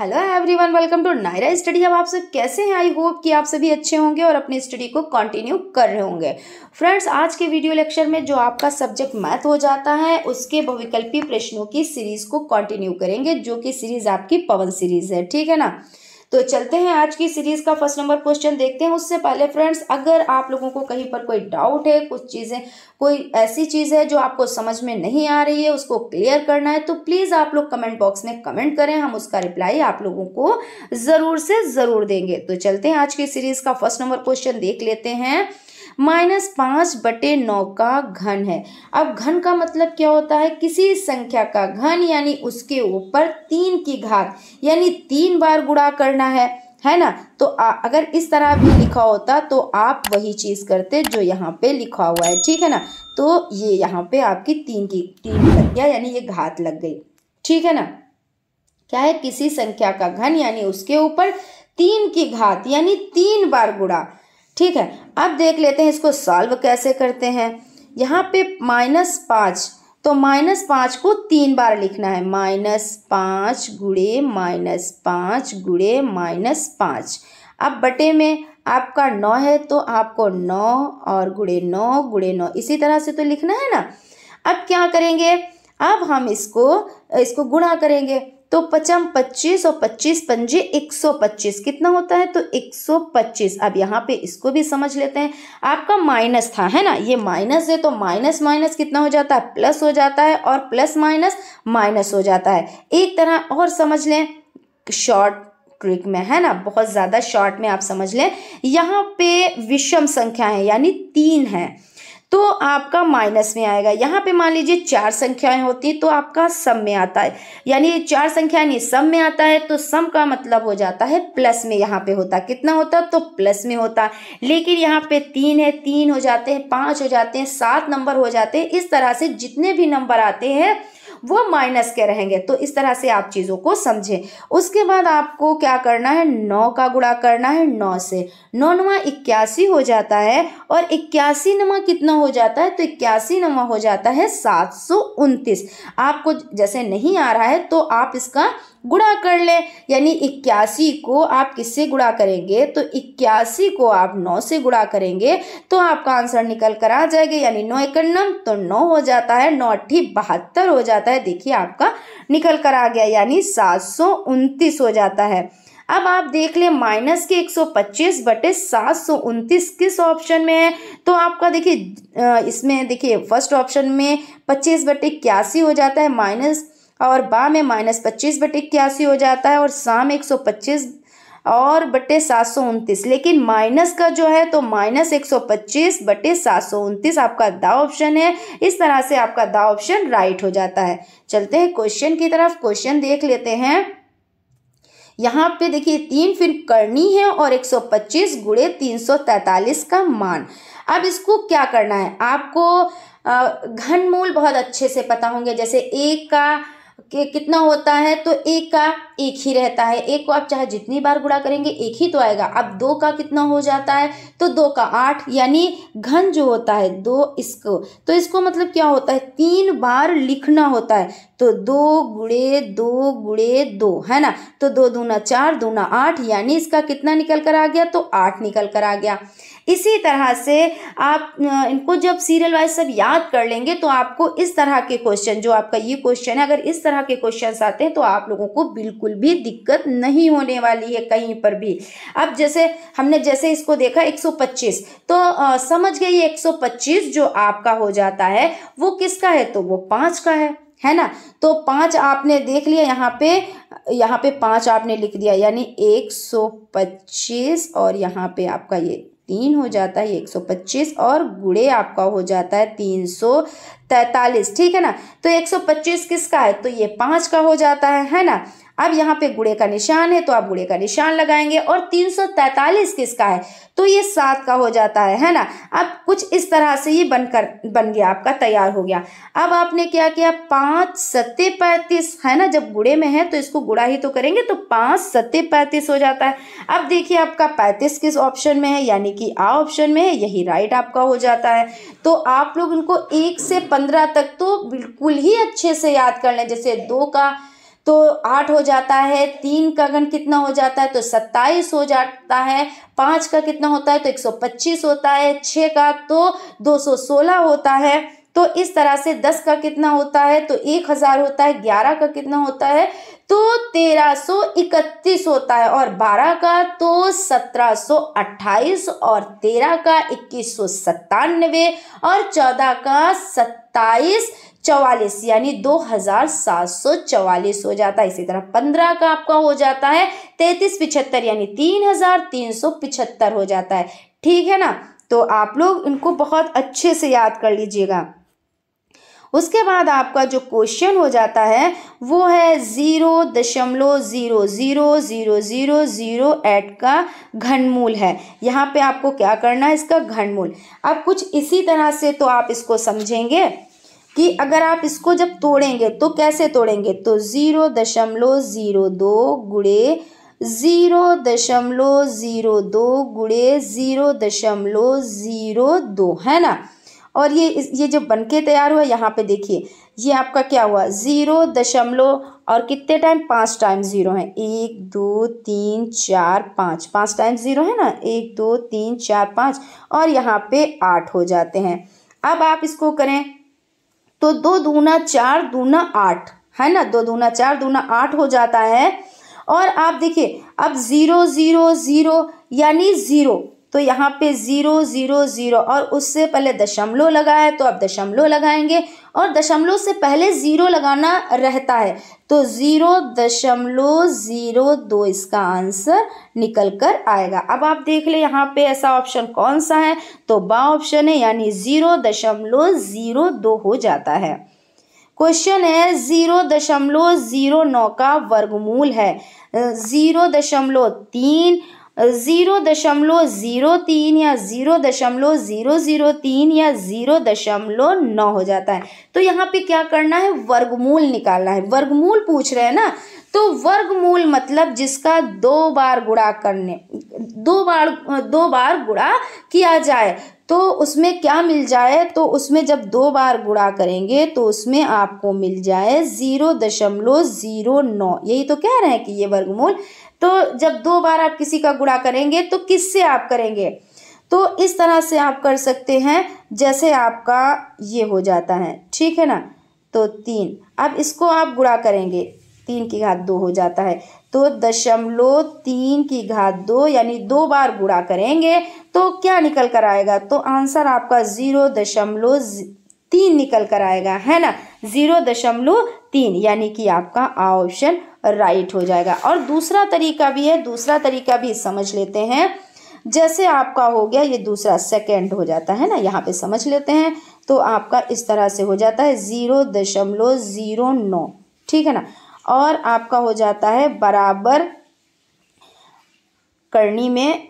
hello everyone welcome to Naira study अब आप सब कैसे हैं आई होप कि आप सभी अच्छे होंगे और अपनी स्टडी को कंटिन्यू कर रहे होंगे फ्रेंड्स आज के वीडियो लेक्चर में जो आपका सब्जेक्ट मैथ हो जाता है उसके बहुविकल्पी प्रश्नों की सीरीज को कंटिन्यू करेंगे जो कि सीरीज आपकी पवन सीरीज है ठीक है ना तो चलते हैं आज की सीरीज का फर्स्ट नंबर क्वेश्चन देखते हैं उससे पहले फ्रेंड्स अगर आप लोगों को कहीं पर कोई डाउट है कुछ चीज़ें कोई ऐसी चीज़ है जो आपको समझ में नहीं आ रही है उसको क्लियर करना है तो प्लीज़ आप लोग कमेंट बॉक्स में कमेंट करें हम उसका रिप्लाई आप लोगों को ज़रूर से ज़रूर देंगे तो चलते हैं आज की सीरीज़ का फर्स्ट नंबर क्वेश्चन देख लेते हैं माइनस पाँच बटे नौ का घन है अब घन का मतलब क्या होता है किसी संख्या का घन यानी उसके ऊपर तीन की घात यानी तीन बार गुणा करना है है ना तो आ, अगर इस तरह भी लिखा होता तो आप वही चीज़ करते जो यहाँ पे लिखा हुआ है ठीक है ना तो ये यहाँ पे आपकी तीन की तीन लग गया यानी ये घात लग गई ठीक है ना क्या है किसी संख्या का घन यानी उसके ऊपर तीन की घात यानी तीन बार गुड़ा ठीक है अब देख लेते हैं इसको सॉल्व कैसे करते हैं यहाँ पे माइनस पाँच तो माइनस पाँच को तीन बार लिखना है माइनस पाँच गुड़े माइनस पाँच गुड़े माइनस पाँच अब बटे में आपका नौ है तो आपको नौ और गुड़े नौ गुड़े नौ इसी तरह से तो लिखना है ना अब क्या करेंगे अब हम इसको इसको गुणा करेंगे तो पचम 25 और 25 पंजे 125 कितना होता है तो 125 अब यहाँ पे इसको भी समझ लेते हैं आपका माइनस था है ना ये माइनस है तो माइनस माइनस कितना हो जाता है प्लस हो जाता है और प्लस माइनस माइनस हो जाता है एक तरह और समझ लें शॉर्ट ट्रिक में है ना बहुत ज़्यादा शॉर्ट में आप समझ लें यहाँ पे विषम संख्या है यानी तीन है तो आपका माइनस में आएगा यहाँ पे मान लीजिए चार संख्याएं होती हैं तो आपका सम में आता है यानी चार संख्या यानी सम में आता है तो सम का मतलब हो जाता है प्लस में यहाँ पे होता कितना होता तो प्लस में होता लेकिन यहाँ पे तीन है तीन हो जाते हैं पाँच हो जाते हैं सात नंबर हो जाते हैं इस तरह से जितने भी नंबर आते हैं वो माइनस के रहेंगे तो इस तरह से आप चीज़ों को समझें उसके बाद आपको क्या करना है नौ का गुणा करना है नौ से नौ नमा इक्यासी हो जाता है और इक्यासी नमा कितना हो जाता है तो इक्यासी नमा हो जाता है सात आपको जैसे नहीं आ रहा है तो आप इसका गुणा कर लें यानी इक्यासी को आप किससे गुणा करेंगे तो इक्यासी को आप नौ से गुणा करेंगे तो आपका आंसर निकल कर आ जाएगा यानी नौ इकन्नम तो नौ हो जाता है नौ अट्ठी बहत्तर हो जाता है देखिए आपका निकल कर आ गया यानी सात सौ उनतीस हो जाता है अब आप देख लें माइनस के 125 बटे सात किस ऑप्शन में है तो आपका देखिए इसमें देखिए फर्स्ट ऑप्शन में 25 बटे इक्यासी हो जाता है माइनस और बा में माइनस पच्चीस बटे इक्यासी हो जाता है और शाम एक सौ पच्चीस और बटे सात सौ उनतीस लेकिन माइनस का जो है तो माइनस एक सौ पच्चीस बटे सात सौ उनतीस आपका दा ऑप्शन है इस तरह से आपका दा ऑप्शन राइट हो जाता है चलते हैं क्वेश्चन की तरफ क्वेश्चन देख लेते हैं यहाँ पे देखिए तीन फिर करनी है और एक सौ पच्चीस गुड़े तीन सौ तैतालीस का मान अब इसको क्या करना है आपको घनमूल बहुत अच्छे से पता होंगे जैसे एक का कि कितना होता है तो एक का एक ही रहता है एक को आप चाहे जितनी बार गुणा करेंगे एक ही तो आएगा अब दो का कितना हो जाता है तो दो का आठ यानी घन जो होता है दो इसको तो इसको मतलब क्या होता है तीन बार लिखना होता है तो दो गुड़े दो गुड़े दो है ना तो दो दूना चार दूना आठ यानी इसका कितना निकल कर आ गया तो आठ निकल कर आ गया इसी तरह से आप इनको जब सीरियल वाइज सब याद कर लेंगे तो आपको इस तरह के क्वेश्चन जो आपका ये क्वेश्चन है अगर इस तरह के क्वेश्चन आते हैं तो आप लोगों को बिल्कुल भी दिक्कत नहीं होने वाली है कहीं पर भी अब जैसे हमने जैसे इसको देखा एक तो आ, समझ गए ये 125 जो आपका हो जाता है वो किसका है तो वो पाँच का है है ना तो पाँच आपने देख लिया यहाँ पे यहाँ पे पाँच आपने लिख दिया यानी एक सौ पच्चीस और यहाँ पे आपका ये तीन हो जाता है एक सौ पच्चीस और गुड़े आपका हो जाता है तीन सौ तैतालीस ठीक है ना तो एक सौ पच्चीस किसका है तो ये पाँच का हो जाता है है ना अब यहाँ पे गुड़े का निशान है तो आप गुड़े का निशान लगाएंगे और 343 किसका है तो ये सात का हो जाता है है ना अब कुछ इस तरह से ये बनकर बन गया आपका तैयार हो गया अब आपने क्या किया पाँच सत्ते पैंतीस है ना जब गुड़े में है तो इसको गुड़ा ही तो करेंगे तो पाँच सत्ते पैंतीस हो जाता है अब देखिए आपका पैंतीस किस ऑप्शन में है यानी कि आ ऑप्शन में है यही राइट आपका हो जाता है तो आप लोग इनको एक से पंद्रह तक तो बिल्कुल ही अच्छे से याद कर लें जैसे दो का तो आठ हो जाता है तीन का गण कितना हो जाता है तो सत्ताईस हो जाता है पाँच का कितना होता है तो एक सौ पच्चीस होता है छः का तो दो सौ सोलह होता है तो इस तरह से दस का कितना होता है तो एक हज़ार होता है ग्यारह का कितना होता है तो 1331 होता है और 12 का तो 1728 और 13 का इक्कीस और 14 का सत्ताईस चवालीस यानी दो हजार सात सौ चवालीस हो जाता है इसी तरह पंद्रह का आपका हो जाता है तैतीस पिछहत्तर यानी तीन हजार तीन सौ पिछहत्तर हो जाता है ठीक है ना तो आप लोग इनको बहुत अच्छे से याद कर लीजिएगा उसके बाद आपका जो क्वेश्चन हो जाता है वो है ज़ीरो दशमलव zero zero zero zero zero eight का घनमूल है यहाँ पे आपको क्या करना है इसका घनमूल अब कुछ इसी तरह से तो आप इसको समझेंगे कि अगर आप इसको जब तोड़ेंगे तो कैसे तोड़ेंगे तो ज़ीरो दशमलव ज़ीरो दो गुड़े ज़ीरो दशमलव ज़ीरो दो गुड़े ज़ीरो दशमलव ज़ीरो दो है ना और ये ये जो बन के तैयार हुआ यहाँ पे देखिए ये आपका क्या हुआ ज़ीरो दशमलव और कितने टाइम पाँच टाइम ज़ीरो है एक दो तीन चार पाँच पाँच टाइम ज़ीरो है ना एक दो तीन चार पाँच और यहाँ पे आठ हो जाते हैं अब आप इसको करें तो दो दूना चार दूना आठ है ना दो दूना चार दूना आठ हो जाता है और आप देखिए अब ज़ीरो ज़ीरो ज़ीरो यानी ज़ीरो तो यहाँ पे ज़ीरो ज़ीरो ज़ीरो और उससे पहले दशमलव लगा है तो आप दशमलव लगाएंगे और दशमलव से पहले ज़ीरो लगाना रहता है तो ज़ीरो दशमलव ज़ीरो दो इसका आंसर निकल कर आएगा अब आप देख ले यहाँ पे ऐसा ऑप्शन कौन सा है तो बा ऑप्शन है यानी ज़ीरो दशमलव ज़ीरो दो हो जाता है क्वेश्चन है ज़ीरो दशमलव ज़ीरो नौ का वर्गमूल है ज़ीरो दशमलव तीन ज़ीरो दशमलव ज़ीरो तीन या ज़ीरो दशमलव ज़ीरो ज़ीरो तीन या ज़ीरो दशमलव नौ हो जाता है तो यहाँ पे क्या करना है वर्गमूल निकालना है वर्गमूल पूछ रहे हैं ना तो वर्गमूल मतलब जिसका दो बार गुणा करने दो बार दो बार गुणा किया जाए तो उसमें क्या मिल जाए तो उसमें जब दो बार गुणा करेंगे तो उसमें आपको मिल जाए ज़ीरो दशमलव ज़ीरो नौ यही तो कह रहे हैं कि ये वर्गमूल तो जब दो बार आप किसी का गुणा करेंगे तो किससे आप करेंगे तो इस तरह से आप कर सकते हैं जैसे आपका ये हो जाता है ठीक है ना तो तीन अब इसको आप गुणा करेंगे तीन की घात दो हो जाता है तो दशमलव तीन की घात दो यानी दो बार गुणा करेंगे तो क्या निकल कर आएगा तो आंसर आपका ज़ीरो दशमलव तीन निकल कर आएगा है ना जीरो दशमलव तीन यानी कि आपका आ ऑप्शन राइट हो जाएगा और दूसरा तरीका भी है दूसरा तरीका भी समझ लेते हैं जैसे आपका हो गया ये दूसरा सेकेंड हो जाता है ना यहाँ पे समझ लेते हैं तो आपका इस तरह से हो जाता है ज़ीरो दशमलव ज़ीरो नौ ठीक है ना और आपका हो जाता है बराबर करनी में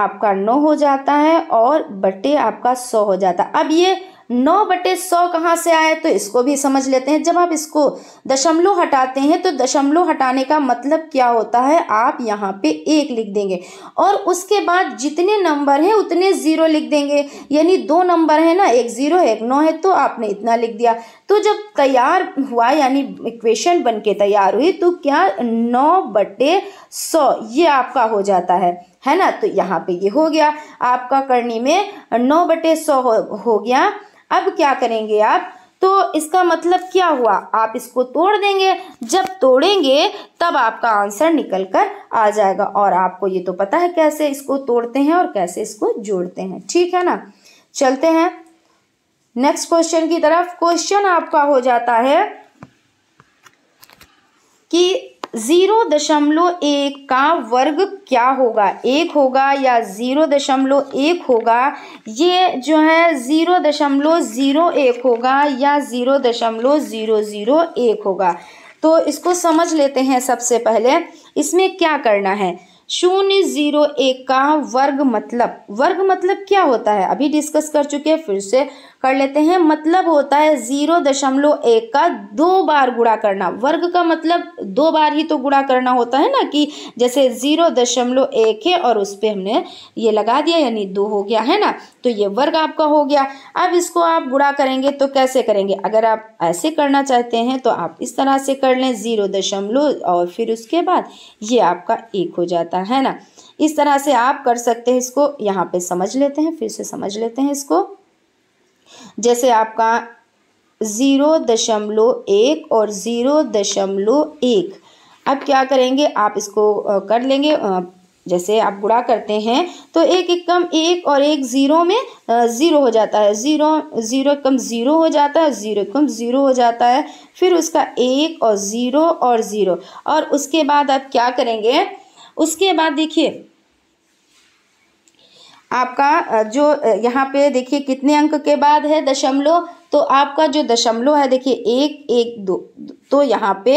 आपका नौ हो जाता है और बटे आपका सौ हो जाता है अब ये नौ बटे सौ कहाँ से आया तो इसको भी समझ लेते हैं जब आप इसको दशमलव हटाते हैं तो दशमलव हटाने का मतलब क्या होता है आप यहाँ पे एक लिख देंगे और उसके बाद जितने नंबर हैं उतने ज़ीरो लिख देंगे यानी दो नंबर है ना एक ज़ीरो एक नौ है तो आपने इतना लिख दिया तो जब तैयार हुआ यानी इक्वेशन बन के तैयार हुई तो क्या नौ बटे सौ ये आपका हो जाता है है ना तो यहाँ पे ये हो गया आपका करनी में नौ बटे सौ हो, हो गया अब क्या करेंगे आप तो इसका मतलब क्या हुआ आप इसको तोड़ देंगे जब तोड़ेंगे तब आपका आंसर निकल कर आ जाएगा और आपको ये तो पता है कैसे इसको तोड़ते हैं और कैसे इसको जोड़ते हैं ठीक है ना चलते हैं नेक्स्ट क्वेश्चन की तरफ क्वेश्चन आपका हो जाता है कि ज़ीरो दशमलव एक का वर्ग क्या होगा एक होगा या ज़ीरो दशमलव एक होगा ये जो है ज़ीरो दशमलव ज़ीरो एक होगा या ज़ीरो दशमलव ज़ीरो ज़ीरो एक होगा तो इसको समझ लेते हैं सबसे पहले इसमें क्या करना है शून्य जीरो एक का वर्ग मतलब वर्ग मतलब क्या होता है अभी डिस्कस कर चुके हैं फिर से कर लेते हैं मतलब होता है ज़ीरो दशमलव एक का दो बार गुणा करना वर्ग का मतलब दो बार ही तो गुणा करना होता है ना कि जैसे ज़ीरो दशमलव एक है और उस पर हमने ये लगा दिया यानी दो हो गया है ना तो ये वर्ग आपका हो गया अब इसको आप गुणा करेंगे तो कैसे करेंगे अगर आप ऐसे करना चाहते हैं तो आप इस तरह से कर लें ज़ीरो दशमलव और फिर उसके बाद ये आपका एक हो जाता है ना इस तरह से आप कर सकते हैं इसको यहाँ पे समझ लेते हैं फिर से समझ लेते हैं इसको जैसे आपका ज़ीरो दशमलव एक और ज़ीरो दशमलव एक अब क्या करेंगे आप इसको कर लेंगे जैसे आप गुड़ा करते हैं तो एक एक कम एक और एक ज़ीरो में ज़ीरो हो जाता है ज़ीरो ज़ीरो कम ज़ीरो हो जाता है ज़ीरो कम ज़ीरो हो जाता है फिर उसका एक और ज़ीरो और ज़ीरो और उसके बाद आप क्या करेंगे उसके बाद देखिए आपका जो यहाँ पे देखिए कितने अंक के बाद है दशमलव तो आपका जो दशमलव है देखिए एक एक दो तो यहाँ पे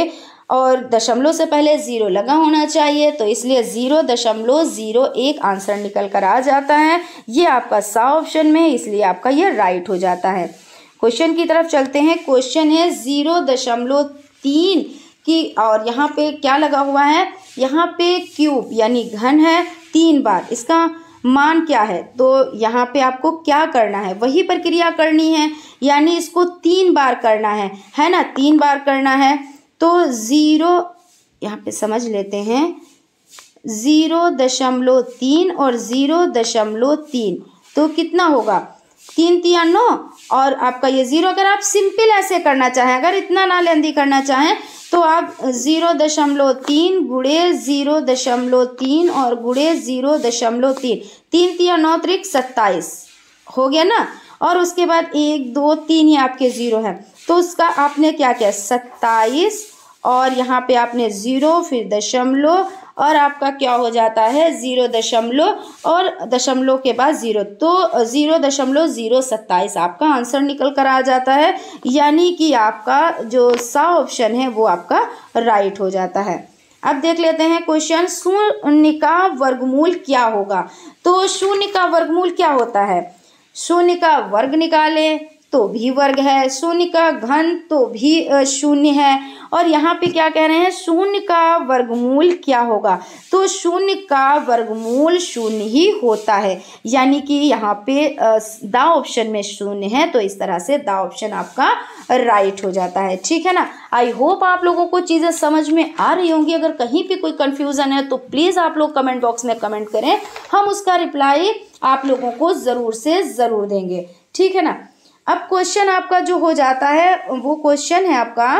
और दशमलव से पहले ज़ीरो लगा होना चाहिए तो इसलिए ज़ीरो दशमलव ज़ीरो एक आंसर निकल कर आ जाता है ये आपका सा ऑप्शन में इसलिए आपका ये राइट हो जाता है क्वेश्चन की तरफ चलते हैं क्वेश्चन है ज़ीरो दशमलव तीन की और यहाँ पे क्या लगा हुआ है यहाँ पे क्यूब यानी घन है तीन बार इसका मान क्या है तो यहाँ पे आपको क्या करना है वही प्रक्रिया करनी है यानी इसको तीन बार करना है है ना तीन बार करना है तो ज़ीरो यहाँ पे समझ लेते हैं ज़ीरो दशमलव तीन और ज़ीरो दशमलव तीन तो कितना होगा तीन तिया नौ और आपका ये ज़ीरो अगर आप सिंपल ऐसे करना चाहें अगर इतना ना लेंदी करना चाहें तो आप ज़ीरो दशमलव तीन गुड़े ज़ीरो दशमलव तीन और गुड़े ज़ीरो दशमलव तीन तीन तीन नौ त्रिक सत्ताईस हो गया ना और उसके बाद एक दो तीन ही आपके ज़ीरो हैं तो उसका आपने क्या किया सत्ताईस और यहाँ पे आपने ज़ीरो फिर दशमलव और आपका क्या हो जाता है ज़ीरो दशमलव और दशमलव के बाद ज़ीरो तो ज़ीरो दशमलव ज़ीरो सत्ताईस आपका आंसर निकल कर आ जाता है यानी कि आपका जो सा ऑप्शन है वो आपका राइट हो जाता है अब देख लेते हैं क्वेश्चन शून्य का वर्गमूल क्या होगा तो शून्य का वर्गमूल क्या होता है शून्य का वर्ग निकालें तो भी वर्ग है शून्य का घन तो भी शून्य है और यहाँ पे क्या कह रहे हैं शून्य का वर्गमूल क्या होगा तो शून्य का वर्गमूल शून्य ही होता है यानी कि यहाँ पे दा ऑप्शन में शून्य है तो इस तरह से दा ऑप्शन आपका राइट हो जाता है ठीक है ना आई होप आप लोगों को चीज़ें समझ में आ रही होंगी अगर कहीं पे कोई कन्फ्यूज़न है तो प्लीज़ आप लोग कमेंट बॉक्स में कमेंट करें हम उसका रिप्लाई आप लोगों को ज़रूर से ज़रूर देंगे ठीक है ना अब क्वेश्चन आपका जो हो जाता है वो क्वेश्चन है आपका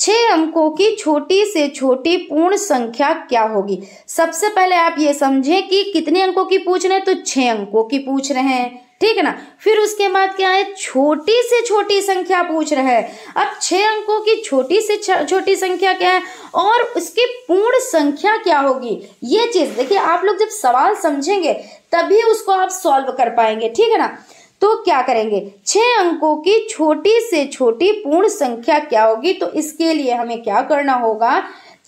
छ अंकों की छोटी से छोटी पूर्ण संख्या क्या होगी सबसे पहले आप ये समझें कि कितने अंकों की पूछ रहे हैं तो छ अंकों की पूछ रहे हैं ठीक है ना फिर उसके बाद क्या है छोटी से छोटी संख्या पूछ रहे हैं अब छह अंकों की छोटी से छोटी संख्या क्या है और उसकी पूर्ण संख्या क्या होगी ये चीज देखिए आप लोग जब सवाल समझेंगे तभी उसको आप सॉल्व कर पाएंगे ठीक है ना तो क्या करेंगे छह अंकों की छोटी से छोटी पूर्ण संख्या क्या होगी तो इसके लिए हमें क्या करना होगा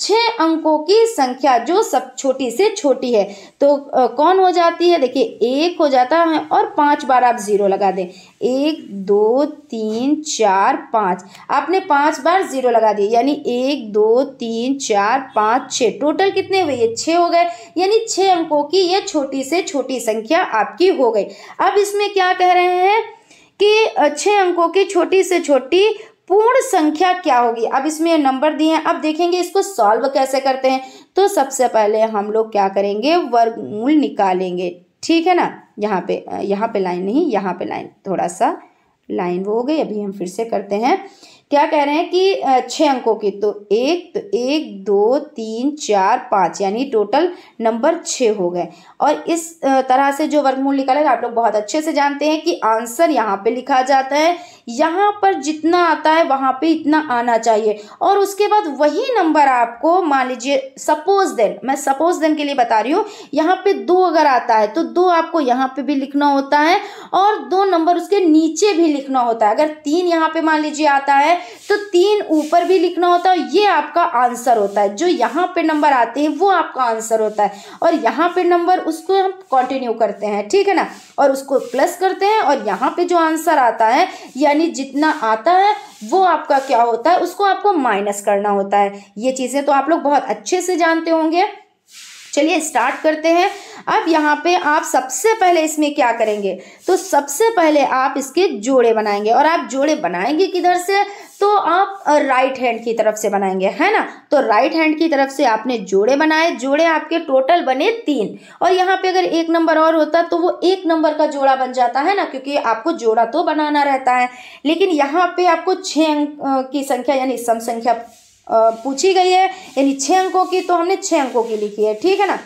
छः अंकों की संख्या जो सब छोटी से छोटी है तो कौन हो जाती है देखिए एक हो जाता है और पाँच बार आप ज़ीरो लगा दें एक दो तीन चार पाँच आपने पाँच बार ज़ीरो लगा दिए यानी एक दो तीन चार पाँच छः टोटल कितने हुए ये छः हो गए यानी छः अंकों की ये छोटी से छोटी संख्या आपकी हो गई अब इसमें क्या कह रहे हैं कि छः अंकों की छोटी से छोटी पूर्ण संख्या क्या होगी अब इसमें नंबर दिए हैं अब देखेंगे इसको सॉल्व कैसे करते हैं तो सबसे पहले हम लोग क्या करेंगे वर्गमूल निकालेंगे ठीक है ना यहाँ पे यहाँ पे लाइन नहीं यहाँ पे लाइन थोड़ा सा लाइन वो हो गई अभी हम फिर से करते हैं क्या कह रहे हैं कि छः अंकों की तो एक तो एक दो तीन चार पाँच यानी टोटल नंबर छः हो गए और इस तरह से जो वर्गमूल निकालेगा आप लोग बहुत अच्छे से जानते हैं कि आंसर यहाँ पे लिखा जाता है यहाँ पर जितना आता है वहाँ पे इतना आना चाहिए और उसके बाद वही नंबर आपको मान लीजिए सपोज देन मैं सपोज देन के लिए बता रही हूँ यहाँ पर दो अगर आता है तो दो आपको यहाँ पर भी लिखना होता है और दो नंबर उसके नीचे भी लिखना होता है अगर तीन यहाँ पर मान लीजिए आता है है तो तीन ऊपर भी लिखना होता है ये आपका आंसर होता है जो यहाँ पे नंबर आते हैं वो आपका आंसर होता है और यहाँ पे नंबर उसको हम कंटिन्यू करते हैं ठीक है ना और उसको प्लस करते हैं और यहाँ पे जो आंसर आता है यानी जितना आता है वो आपका क्या होता है उसको आपको माइनस करना होता है ये चीज़ें तो आप लोग बहुत अच्छे से जानते होंगे चलिए स्टार्ट करते हैं अब यहाँ पे आप सबसे पहले इसमें क्या करेंगे तो सबसे पहले आप इसके जोड़े बनाएंगे और आप जोड़े बनाएंगे किधर से तो आप राइट हैंड की तरफ से बनाएंगे है ना तो राइट हैंड की तरफ से आपने जोड़े बनाए जोड़े आपके टोटल बने तीन और यहाँ पे अगर एक नंबर और होता तो वो एक नंबर का जोड़ा बन जाता है ना क्योंकि आपको जोड़ा तो बनाना रहता है लेकिन यहाँ पे आपको छः अंक की संख्या यानी सम संख्या पूछी गई है यानी छः अंकों की तो हमने छः अंकों की लिखी है ठीक है ना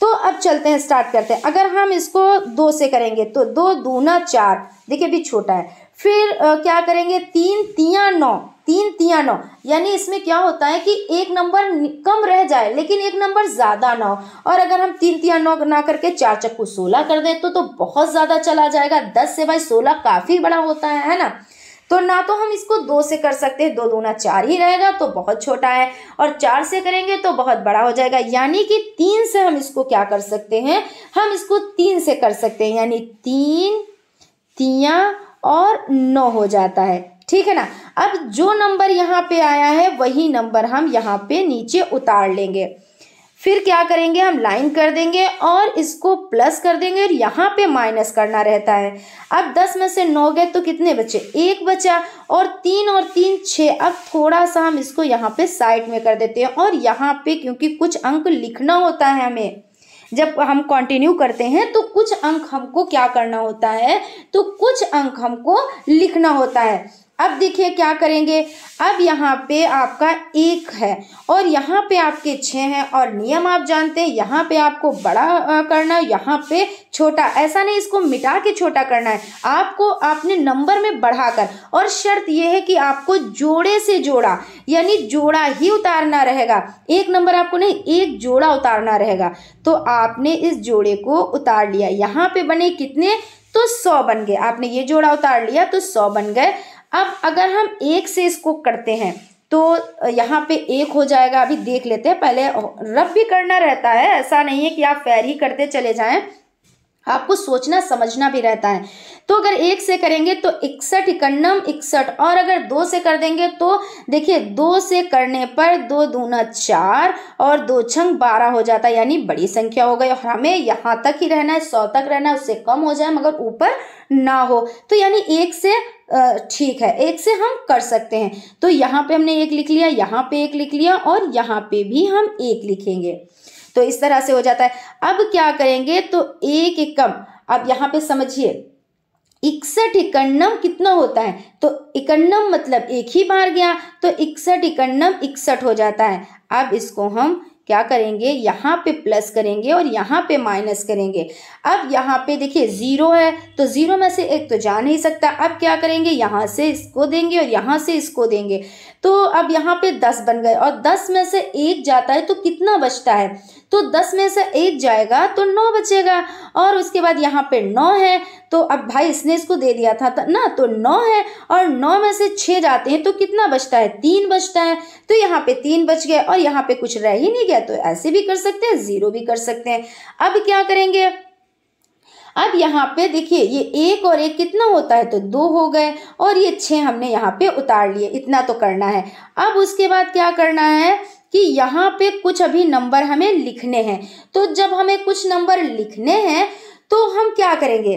तो अब चलते हैं स्टार्ट करते हैं अगर हम इसको दो से करेंगे तो दो दूना चार देखिए अभी छोटा है फिर आ, क्या करेंगे तीन तिया नौ तीन तिया नौ यानी इसमें क्या होता है कि एक नंबर कम रह जाए लेकिन एक नंबर ज़्यादा ना हो और अगर हम तीन तिया नौ ना करके चार चक्कू सोलह कर दें तो तो बहुत ज़्यादा चला जाएगा दस से भाई सोलह काफ़ी बड़ा होता है है ना तो ना तो हम इसको दो से कर सकते हैं दो दूना चार ही रहेगा तो बहुत छोटा है और चार से करेंगे तो बहुत बड़ा हो जाएगा यानी कि तीन से हम इसको क्या कर सकते हैं हम इसको तीन से कर सकते हैं यानी तीन तिया और नौ हो जाता है ठीक है ना अब जो नंबर यहाँ पे आया है वही नंबर हम यहाँ पे नीचे उतार लेंगे फिर क्या करेंगे हम लाइन कर देंगे और इसको प्लस कर देंगे और यहाँ पे माइनस करना रहता है अब दस में से नौ गए तो कितने बचे एक बचा और तीन और तीन छः अब थोड़ा सा हम इसको यहाँ पे साइड में कर देते हैं और यहाँ पे क्योंकि कुछ अंक लिखना होता है हमें जब हम कंटिन्यू करते हैं तो कुछ अंक हमको क्या करना होता है तो कुछ अंक हमको लिखना होता है अब देखिए क्या करेंगे अब यहाँ पे आपका एक है और यहाँ पे आपके छः हैं और नियम आप जानते हैं यहाँ पे आपको बड़ा करना है यहाँ पे छोटा ऐसा नहीं इसको मिटा के छोटा करना है आपको आपने नंबर में बढ़ाकर और शर्त यह है कि आपको जोड़े से जोड़ा यानी जोड़ा ही उतारना रहेगा एक नंबर आपको नहीं एक जोड़ा उतारना रहेगा तो आपने इस जोड़े को उतार लिया यहाँ पे बने कितने तो सौ बन गए आपने ये जोड़ा उतार लिया तो सौ बन गए अब अगर हम एक से इसको करते हैं तो यहाँ पे एक हो जाएगा अभी देख लेते हैं पहले रब भी करना रहता है ऐसा नहीं है कि आप फेर ही करते चले जाएं आपको सोचना समझना भी रहता है तो अगर एक से करेंगे तो इकसठ इकन्नम इकसठ और अगर दो से कर देंगे तो देखिए दो से करने पर दो दूना चार और दो छंग बारह हो जाता है यानी बड़ी संख्या हो गई और हमें यहाँ तक ही रहना है सौ तक रहना है उससे कम हो जाए मगर ऊपर ना हो तो यानी एक से ठीक है एक से हम कर सकते हैं तो यहाँ पे हमने एक लिख लिया यहाँ पे एक लिख लिया और यहाँ पे भी हम एक लिखेंगे तो इस तरह से हो जाता है अब क्या करेंगे तो एक एकम अब यहाँ पे समझिए इकसठ इकन्नम कितना होता है तो इकन्नम मतलब एक ही बार गया तो इकसठ इकन्नम इकसठ हो जाता है अब इसको हम क्या करेंगे यहाँ पे प्लस करेंगे और यहाँ पे माइनस करेंगे अब यहाँ पे देखिए ज़ीरो है तो ज़ीरो में से एक तो जा नहीं सकता अब क्या करेंगे यहाँ से इसको देंगे और यहाँ से इसको देंगे तो अब यहाँ पे दस बन गए और दस में से एक जाता है तो कितना बचता है तो दस में से एक जाएगा तो नौ बचेगा और उसके बाद यहाँ पे नौ है तो अब भाई इसने इसको दे दिया था ना तो नौ है और नौ में से छः जाते हैं तो कितना बचता है तीन बचता है तो यहाँ पे तीन बच गए और यहाँ पे कुछ रह ही नहीं गया तो ऐसे भी कर सकते हैं ज़ीरो भी कर सकते हैं अब क्या करेंगे अब यहाँ पे देखिए ये एक और एक कितना होता है तो दो हो गए और ये छः हमने यहाँ पे उतार लिए इतना तो करना है अब उसके बाद क्या करना है कि यहाँ पे कुछ अभी नंबर हमें लिखने हैं तो जब हमें कुछ नंबर लिखने हैं तो हम क्या करेंगे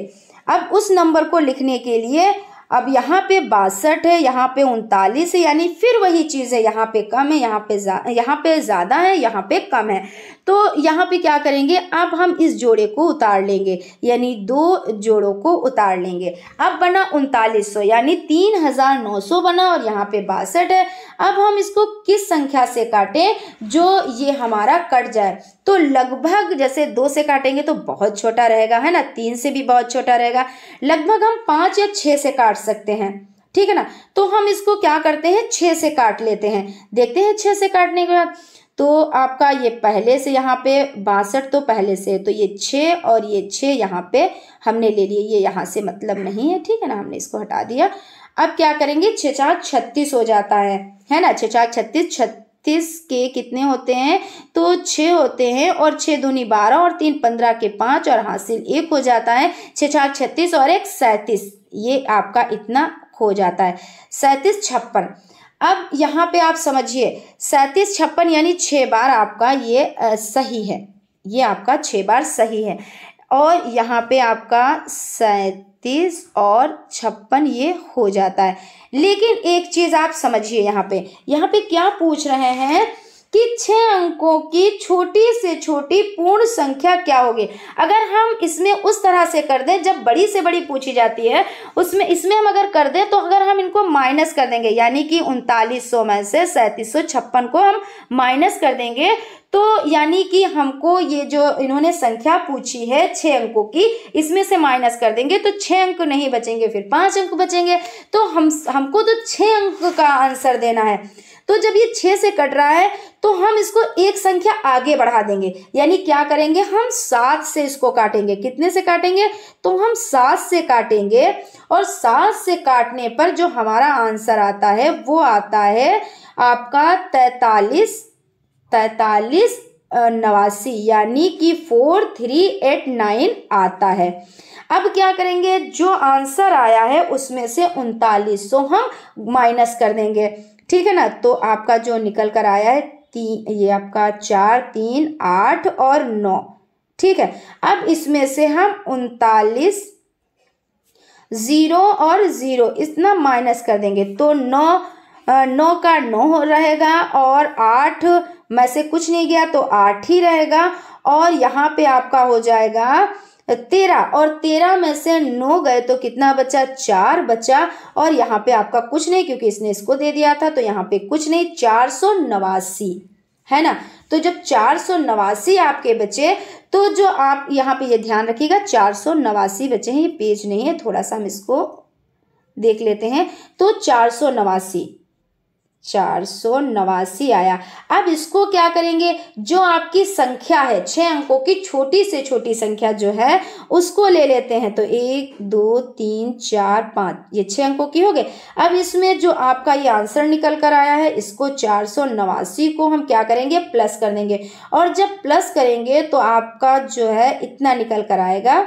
अब उस नंबर को लिखने के लिए अब यहाँ पे बासठ है यहाँ पे उनतालीस है यानी फिर वही चीज़ है यहाँ पे कम है यहाँ पे यहाँ पे ज़्यादा है यहाँ पे कम है तो यहाँ पे क्या करेंगे अब हम इस जोड़े को उतार लेंगे यानी दो जोड़ों को उतार लेंगे अब बना उनतालीस सौ यानी तीन हज़ार नौ सौ बना और यहाँ पे बासठ है अब हम इसको किस संख्या से काटें जो ये हमारा कट जाए तो लगभग जैसे दो से काटेंगे तो बहुत छोटा रहेगा है ना तीन से भी बहुत छोटा रहेगा लगभग हम पाँच या छः से काट सकते हैं ठीक है ना तो हम इसको क्या करते हैं छः से काट लेते हैं देखते हैं छः से काटने के बाद तो आपका ये पहले से यहाँ पे बासठ तो पहले से तो ये छः और ये छः यहाँ पे हमने ले लिए ये यहाँ से मतलब नहीं है ठीक है ना हमने इसको हटा दिया अब क्या करेंगे छः चार छत्तीस हो जाता है है ना छः चार छत्तीस छत्तीस के कितने होते हैं तो छः होते हैं और छः दूनी बारह और तीन पंद्रह के पाँच और हासिल एक हो जाता है छः चार छत्तीस और एक सैंतीस ये आपका इतना हो जाता है सैंतीस छप्पन अब यहाँ पे आप समझिए सैंतीस छप्पन यानी छः बार आपका ये आ, सही है ये आपका छः बार सही है और यहाँ पे आपका सैंतीस और छप्पन ये हो जाता है लेकिन एक चीज़ आप समझिए यहाँ पे यहाँ पे क्या पूछ रहे हैं कि छः अंकों की छोटी से छोटी पूर्ण संख्या क्या होगी अगर हम इसमें उस तरह से कर दें जब बड़ी से बड़ी पूछी जाती है उसमें इसमें हम अगर कर दें तो अगर हम इनको माइनस कर देंगे यानी कि उनतालीस में से सैंतीस को हम माइनस कर देंगे तो यानी कि हमको ये जो इन्होंने संख्या पूछी है छः अंकों की इसमें से माइनस कर देंगे तो छः अंक नहीं बचेंगे फिर पाँच अंक बचेंगे तो हम हमको तो छः अंक का आंसर देना है तो जब ये छः से कट रहा है तो हम इसको एक संख्या आगे बढ़ा देंगे यानी क्या करेंगे हम सात से इसको काटेंगे कितने से काटेंगे तो हम सात से काटेंगे और सात से काटने पर जो हमारा आंसर आता है वो आता है आपका तैतालीस तैतालीस नवासी यानी कि फोर थ्री एट नाइन आता है अब क्या करेंगे जो आंसर आया है उसमें से उनतालीस सौ तो हम माइनस कर देंगे ठीक है ना तो आपका जो निकल कर आया है तीन ये आपका चार तीन आठ और नौ ठीक है अब इसमें से हम उनतालीस ज़ीरो और ज़ीरो इतना माइनस कर देंगे तो नौ नौ का नौ रहेगा और आठ में से कुछ नहीं गया तो आठ ही रहेगा और यहाँ पे आपका हो जाएगा तेरह और तेरह में से नौ गए तो कितना बचा चार बचा और यहाँ पे आपका कुछ नहीं क्योंकि इसने इसको दे दिया था तो यहाँ पे कुछ नहीं चार सौ नवासी है ना तो जब चार सौ नवासी आपके बचे तो जो आप यहाँ पे ये ध्यान रखिएगा चार सौ नवासी बचे हैं ये पेज नहीं है थोड़ा सा हम इसको देख लेते हैं तो चार सौ नवासी चार सौ नवासी आया अब इसको क्या करेंगे जो आपकी संख्या है छः अंकों की छोटी से छोटी संख्या जो है उसको ले लेते हैं तो एक दो तीन चार पाँच ये छः अंकों की हो गए अब इसमें जो आपका ये आंसर निकल कर आया है इसको चार सौ नवासी को हम क्या करेंगे प्लस कर देंगे और जब प्लस करेंगे तो आपका जो है इतना निकल कर आएगा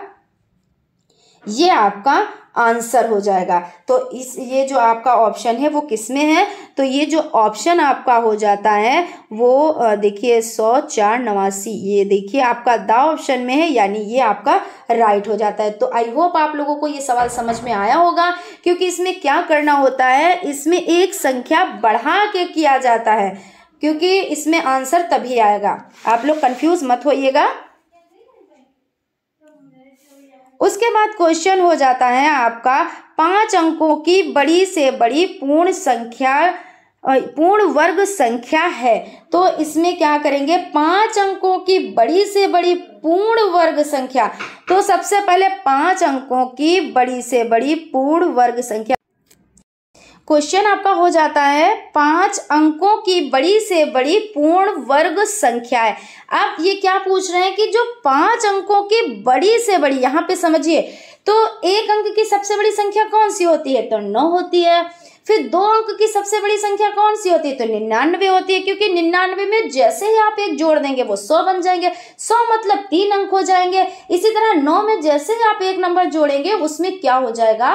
ये आपका आंसर हो जाएगा तो इस ये जो आपका ऑप्शन है वो किस में है तो ये जो ऑप्शन आपका हो जाता है वो देखिए सौ चार नवासी ये देखिए आपका द ऑप्शन में है यानी ये आपका राइट हो जाता है तो आई होप आप लोगों को ये सवाल समझ में आया होगा क्योंकि इसमें क्या करना होता है इसमें एक संख्या बढ़ा के किया जाता है क्योंकि इसमें आंसर तभी आएगा आप लोग कन्फ्यूज़ मत होइएगा उसके बाद क्वेश्चन हो जाता है आपका पांच अंकों की बड़ी से बड़ी पूर्ण संख्या पूर्ण वर्ग संख्या है तो इसमें क्या करेंगे पांच अंकों की बड़ी से बड़ी पूर्ण वर्ग संख्या तो सबसे पहले पांच अंकों की बड़ी से बड़ी पूर्ण वर्ग संख्या क्वेश्चन आपका हो जाता है पांच अंकों की बड़ी से बड़ी पूर्ण वर्ग संख्या है अब ये क्या पूछ रहे हैं कि जो पांच अंकों की बड़ी से बड़ी यहां पे समझिए तो एक अंक की सबसे बड़ी संख्या कौन सी होती है तो नौ होती है फिर दो अंक की सबसे बड़ी संख्या कौन सी होती है तो निन्यानवे होती है क्योंकि निन्यानवे में जैसे ही आप एक जोड़ देंगे वो सौ बन जाएंगे सौ मतलब तीन अंक हो जाएंगे इसी तरह नौ में जैसे ही आप एक नंबर जोड़ेंगे उसमें क्या हो जाएगा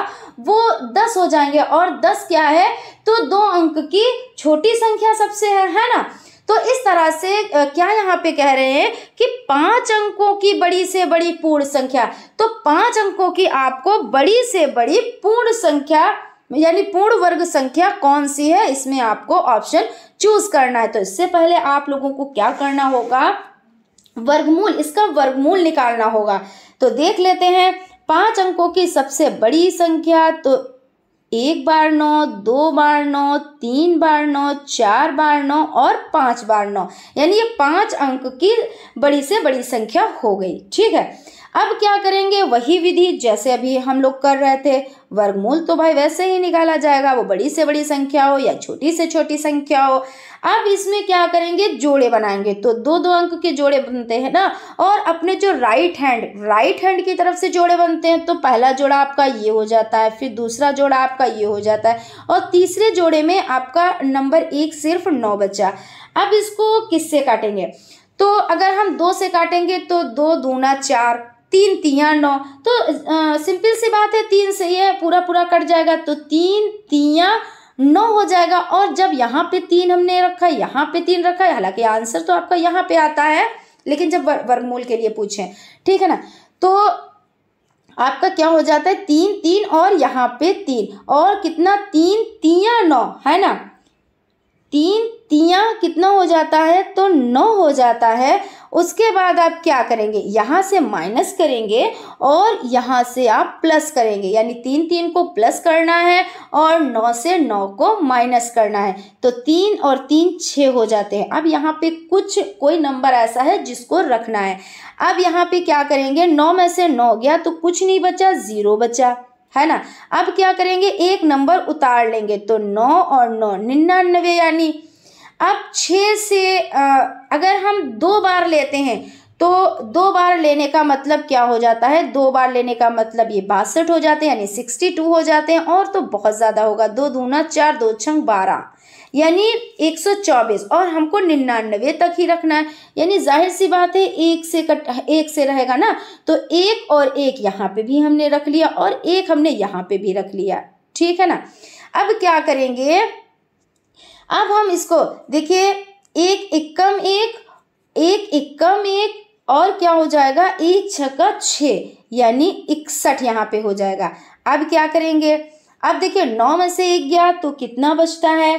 वो दस हो जाएंगे और दस क्या है तो दो अंक की छोटी संख्या सबसे है है ना तो इस तरह से क्या यहाँ पे कह रहे हैं कि पांच अंकों की बड़ी से बड़ी पूर्ण संख्या तो पांच अंकों की आपको बड़ी से बड़ी पूर्ण संख्या यानी पूर्ण वर्ग संख्या कौन सी है इसमें आपको ऑप्शन चूज करना है तो इससे पहले आप लोगों को क्या करना होगा वर्गमूल इसका वर्गमूल निकालना होगा तो देख लेते हैं पांच अंकों की सबसे बड़ी संख्या तो एक बार नौ दो बार नौ तीन बार नौ चार बार नौ और पांच बार नौ यानी ये पांच अंक की बड़ी से बड़ी संख्या हो गई ठीक है अब क्या करेंगे वही विधि जैसे अभी हम लोग कर रहे थे वर्गमूल तो भाई वैसे ही निकाला जाएगा वो बड़ी से बड़ी संख्या हो या छोटी से छोटी संख्या हो अब इसमें क्या करेंगे जोड़े बनाएंगे तो दो दो अंक के जोड़े बनते हैं ना और अपने जो राइट हैंड राइट हैंड की तरफ से जोड़े बनते हैं तो पहला जोड़ा आपका ये हो जाता है फिर दूसरा जोड़ा आपका ये हो जाता है और तीसरे जोड़े में आपका नंबर एक सिर्फ नौ बचा अब इसको किससे काटेंगे तो अगर हम दो से काटेंगे तो दो दूना चार तीन तिया नौ तो आ, सिंपल सी बात है तीन से ये पूरा पूरा कट जाएगा तो तीन तिया नौ हो जाएगा और जब यहाँ पे तीन हमने रखा यहाँ पे तीन रखा है हालांकि आंसर तो आपका यहाँ पे आता है लेकिन जब वर्गमूल के लिए पूछे ठीक है ना तो आपका क्या हो जाता है तीन तीन और यहाँ पे तीन और कितना तीन तिया नौ है ना तीन तिया कितना हो जाता है तो नौ हो जाता है उसके बाद आप क्या करेंगे यहाँ से माइनस करेंगे और यहाँ से आप प्लस करेंगे यानी तीन तीन को प्लस करना है और नौ से नौ को माइनस करना है तो तीन और तीन छः हो जाते हैं अब यहाँ पे कुछ कोई नंबर ऐसा है जिसको रखना है अब यहाँ पे क्या करेंगे नौ में से नौ गया तो कुछ नहीं बचा ज़ीरो बचा है ना अब क्या करेंगे एक नंबर उतार लेंगे तो नौ और नौ निन्यानवे यानी अब छः से आ, अगर हम दो बार लेते हैं तो दो बार लेने का मतलब क्या हो जाता है दो बार लेने का मतलब ये बासठ हो जाते हैं यानी सिक्सटी टू हो जाते हैं और तो बहुत ज़्यादा होगा दो दूना चार दो छंग बारह यानी 124 और हमको निन्यानवे तक ही रखना है यानी जाहिर सी बात है एक से कट एक से रहेगा ना तो एक और एक यहाँ पे भी हमने रख लिया और एक हमने यहाँ पे भी रख लिया ठीक है ना अब क्या करेंगे अब हम इसको देखिए एक इक्कम एक एक इक्कम एक और क्या हो जाएगा एक का छ यानी इकसठ यहाँ पे हो जाएगा अब क्या करेंगे अब देखिए नौ में से एक गया तो कितना बचता है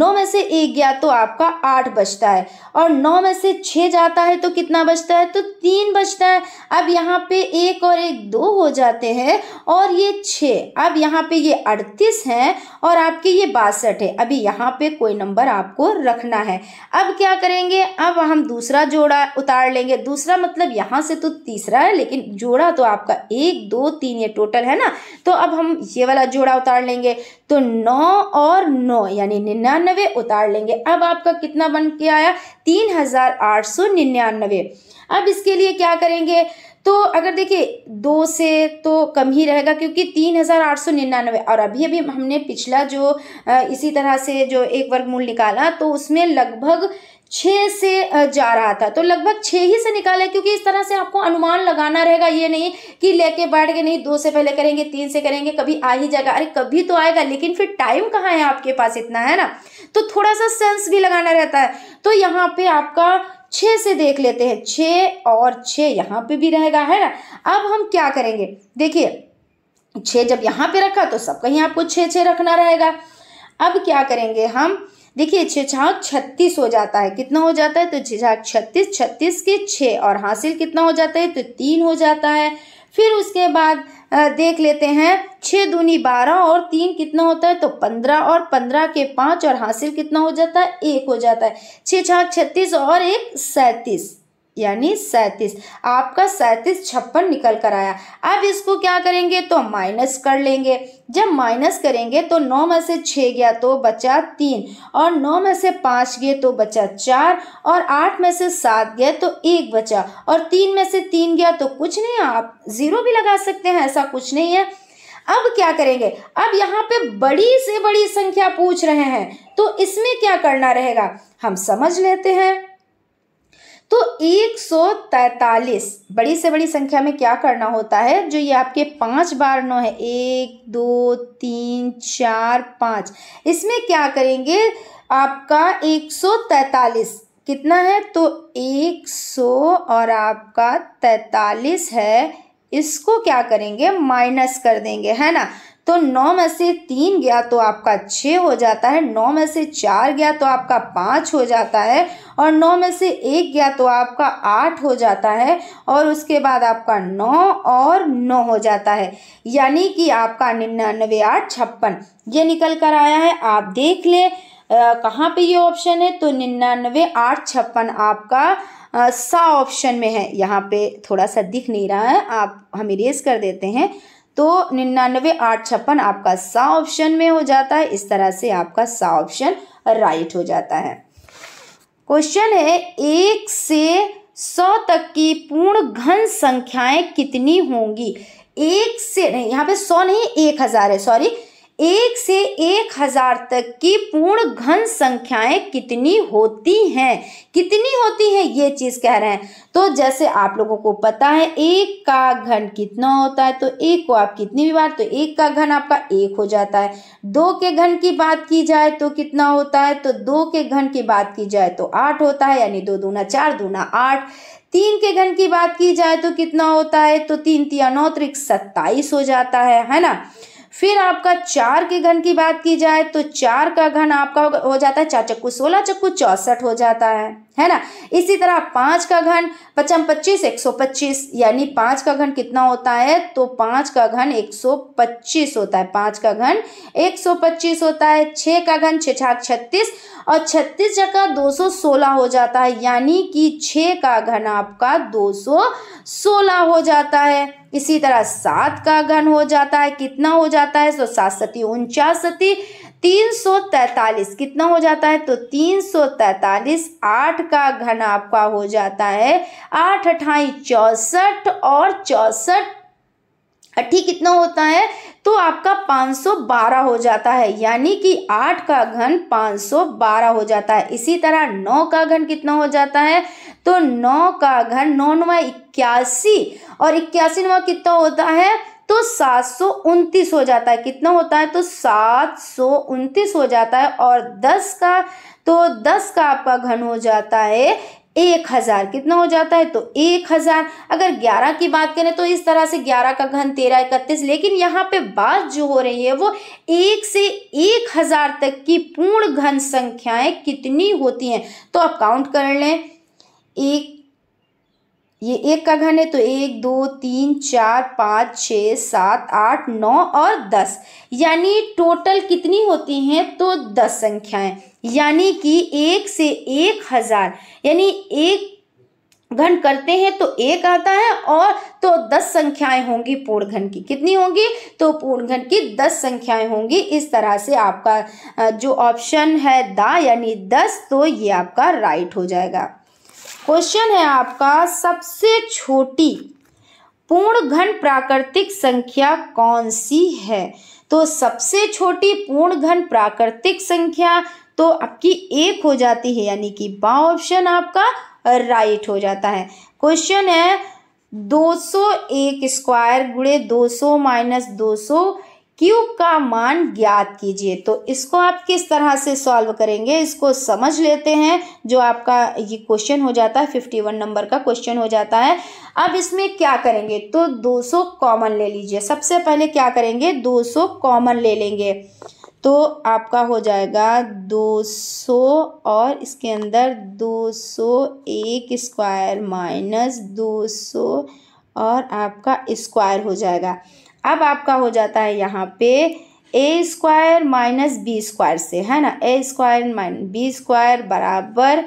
नौ में से एक गया तो आपका आठ बचता है और नौ में से छः जाता है तो कितना बचता है तो तीन बचता है अब यहाँ पे एक और एक दो हो जाते हैं और ये छः अब यहाँ पे ये अड़तीस हैं और आपके ये बासठ है अभी यहाँ पे कोई नंबर आपको रखना है अब क्या करेंगे अब हम दूसरा जोड़ा उतार लेंगे दूसरा मतलब यहाँ से तो तीसरा है लेकिन जोड़ा तो आपका एक दो तीन ये टोटल है ना तो अब हम ये वाला जोड़ा उतार लेंगे तो नौ और नौ यानी निन्यानवे उतार लेंगे अब आपका कितना बन के आया तीन हज़ार आठ सौ निन्यानवे अब इसके लिए क्या करेंगे तो अगर देखिए दो से तो कम ही रहेगा क्योंकि तीन हज़ार आठ सौ निन्यानवे और अभी अभी हमने पिछला जो इसी तरह से जो एक वर्गमूल निकाला तो उसमें लगभग छः से जा रहा था तो लगभग छः ही से निकाला क्योंकि इस तरह से आपको अनुमान लगाना रहेगा ये नहीं कि लेके बैठ गए नहीं दो से पहले करेंगे तीन से करेंगे कभी आ ही जाएगा अरे कभी तो आएगा लेकिन फिर टाइम कहाँ है आपके पास इतना है ना तो थोड़ा सा सेंस भी लगाना रहता है तो यहाँ पे आपका छः से देख लेते हैं छः और छः यहाँ पे भी रहेगा है ना अब हम क्या करेंगे देखिए छः जब यहाँ पे रखा तो सब कहीं आपको छः छः रखना रहेगा अब क्या करेंगे हम देखिए छः छाक छत्तीस हो जाता है कितना हो जाता है तो छः छाक छत्तीस छत्तीस के छः और हासिल कितना हो जाता है तो तीन हो जाता है फिर उसके बाद देख लेते हैं छः दूनी बारह और तीन कितना होता है तो पंद्रह और पंद्रह के पाँच और हासिल कितना हो जाता है एक हो जाता है छः छाक छत्तीस और एक सैंतीस यानी सैंतीस आपका सैंतीस छप्पन निकल कर आया अब इसको क्या करेंगे तो माइनस कर लेंगे जब माइनस करेंगे तो नौ में से छः गया तो बचा तीन और नौ में से पाँच गए तो बचा चार और आठ में से सात गए तो एक बचा और तीन में से तीन गया तो कुछ नहीं आप ज़ीरो भी लगा सकते हैं ऐसा कुछ नहीं है अब क्या करेंगे अब यहाँ पे बड़ी से बड़ी संख्या पूछ रहे हैं तो इसमें क्या करना रहेगा हम समझ लेते हैं तो 143 बड़ी से बड़ी संख्या में क्या करना होता है जो ये आपके पांच बार नौ है एक दो तीन चार पाँच इसमें क्या करेंगे आपका 143 कितना है तो 100 और आपका 43 है इसको क्या करेंगे माइनस कर देंगे है ना तो नौ में से तीन गया तो आपका छः हो जाता है नौ में से चार गया तो आपका पाँच हो जाता है और नौ में से एक गया तो आपका आठ हो जाता है और उसके बाद आपका नौ और नौ हो जाता है यानी कि आपका निन्यानवे आठ छप्पन ये निकल कर आया है आप देख लें कहाँ पे ये ऑप्शन है तो निन्यानवे आठ छप्पन आपका सा ऑप्शन में है यहाँ पे थोड़ा सा दिख नहीं रहा है आप हम इरेज कर देते हैं तो निन्यानवे आठ छप्पन आपका सा ऑप्शन में हो जाता है इस तरह से आपका सा ऑप्शन राइट हो जाता है क्वेश्चन है एक से सौ तक की पूर्ण घन संख्याएं कितनी होंगी एक से नहीं यहाँ पे सौ नहीं एक हजार है सॉरी एक से एक हजार तक की पूर्ण घन संख्याएं कितनी होती हैं कितनी होती हैं ये चीज़ कह रहे हैं तो जैसे आप लोगों को पता है एक का घन कितना होता है तो एक को आप कितनी भी बार तो एक का घन आपका एक हो जाता है दो के घन की बात की जाए तो कितना होता है तो दो के घन की बात की जाए तो आठ होता है यानी दो दूना चार दूना आठ तीन के घन की बात की जाए तो कितना होता है तो तीन तिया नौ त्रिक सत्ताईस हो जाता है है ना फिर आपका चार के घन की बात की जाए तो चार का घन आपका हो जाता है चार चक्कू सोलह चक्कू चौसठ हो जाता है है ना इसी तरह पांच का घन पचम पच्चीस एक सौ पच्चीस यानी पांच का घन कितना होता है तो पांच का घन एक सौ पच्चीस होता है पांच का घन एक सौ पच्चीस होता है छह का घन छः छाक छत्तीस और छत्तीस जगह दो सौ सोलह हो जाता है यानी कि छ का घन आपका दो सौ सोलह हो जाता है इसी तरह सात का घन हो जाता है कितना हो जाता है तो सात सती उनचास सती 343 कितना हो जाता है तो 343 आठ का घन आपका हो जाता है आठ अठाई चौसठ और चौसठ अट्ठी कितना होता है तो आपका 512 हो जाता है यानी कि 8 का घन 512 हो जाता है इसी तरह 9 का घन कितना हो जाता है तो 9 का घन नौ नवा इक्यासी और इक्यासी नवा कितना होता है तो सात सौ उनतीस हो जाता है कितना होता है तो सात सौ उनतीस हो जाता है और दस का तो दस का आपका घन हो जाता है एक हज़ार कितना हो जाता है तो एक हज़ार अगर ग्यारह की बात करें तो इस तरह से ग्यारह का घन तेरह इकतीस लेकिन यहाँ पे बात जो हो रही है वो एक से एक हज़ार तक की पूर्ण घन संख्याएं कितनी होती हैं तो आप काउंट कर लें एक ये एक का घन है तो एक दो तीन चार पाँच छ सात आठ नौ और दस यानी टोटल कितनी होती हैं तो दस संख्याएं यानी कि एक से एक हज़ार यानी एक घन करते हैं तो एक आता है और तो दस संख्याएं होंगी पूर्ण घन की कितनी होंगी तो पूर्ण घन की दस संख्याएं होंगी इस तरह से आपका जो ऑप्शन है दा यानी दस तो ये आपका राइट हो जाएगा क्वेश्चन है आपका सबसे छोटी पूर्ण घन प्राकृतिक संख्या कौन सी है तो सबसे छोटी पूर्ण घन प्राकृतिक संख्या तो आपकी एक हो जाती है यानी कि बा ऑप्शन आपका राइट हो जाता है क्वेश्चन है 201 स्क्वायर गुड़े 200 माइनस 200 क्यू का मान ज्ञात कीजिए तो इसको आप किस तरह से सॉल्व करेंगे इसको समझ लेते हैं जो आपका ये क्वेश्चन हो जाता है फिफ्टी वन नंबर का क्वेश्चन हो जाता है अब इसमें क्या करेंगे तो दो सौ कॉमन ले लीजिए सबसे पहले क्या करेंगे दो सौ कॉमन ले लेंगे तो आपका हो जाएगा 200 और इसके अंदर 201 स्क्वायर माइनस सौ और आपका स्क्वायर हो जाएगा अब आपका हो जाता है यहाँ पे A square minus B square से है ना A square minus B square बराबर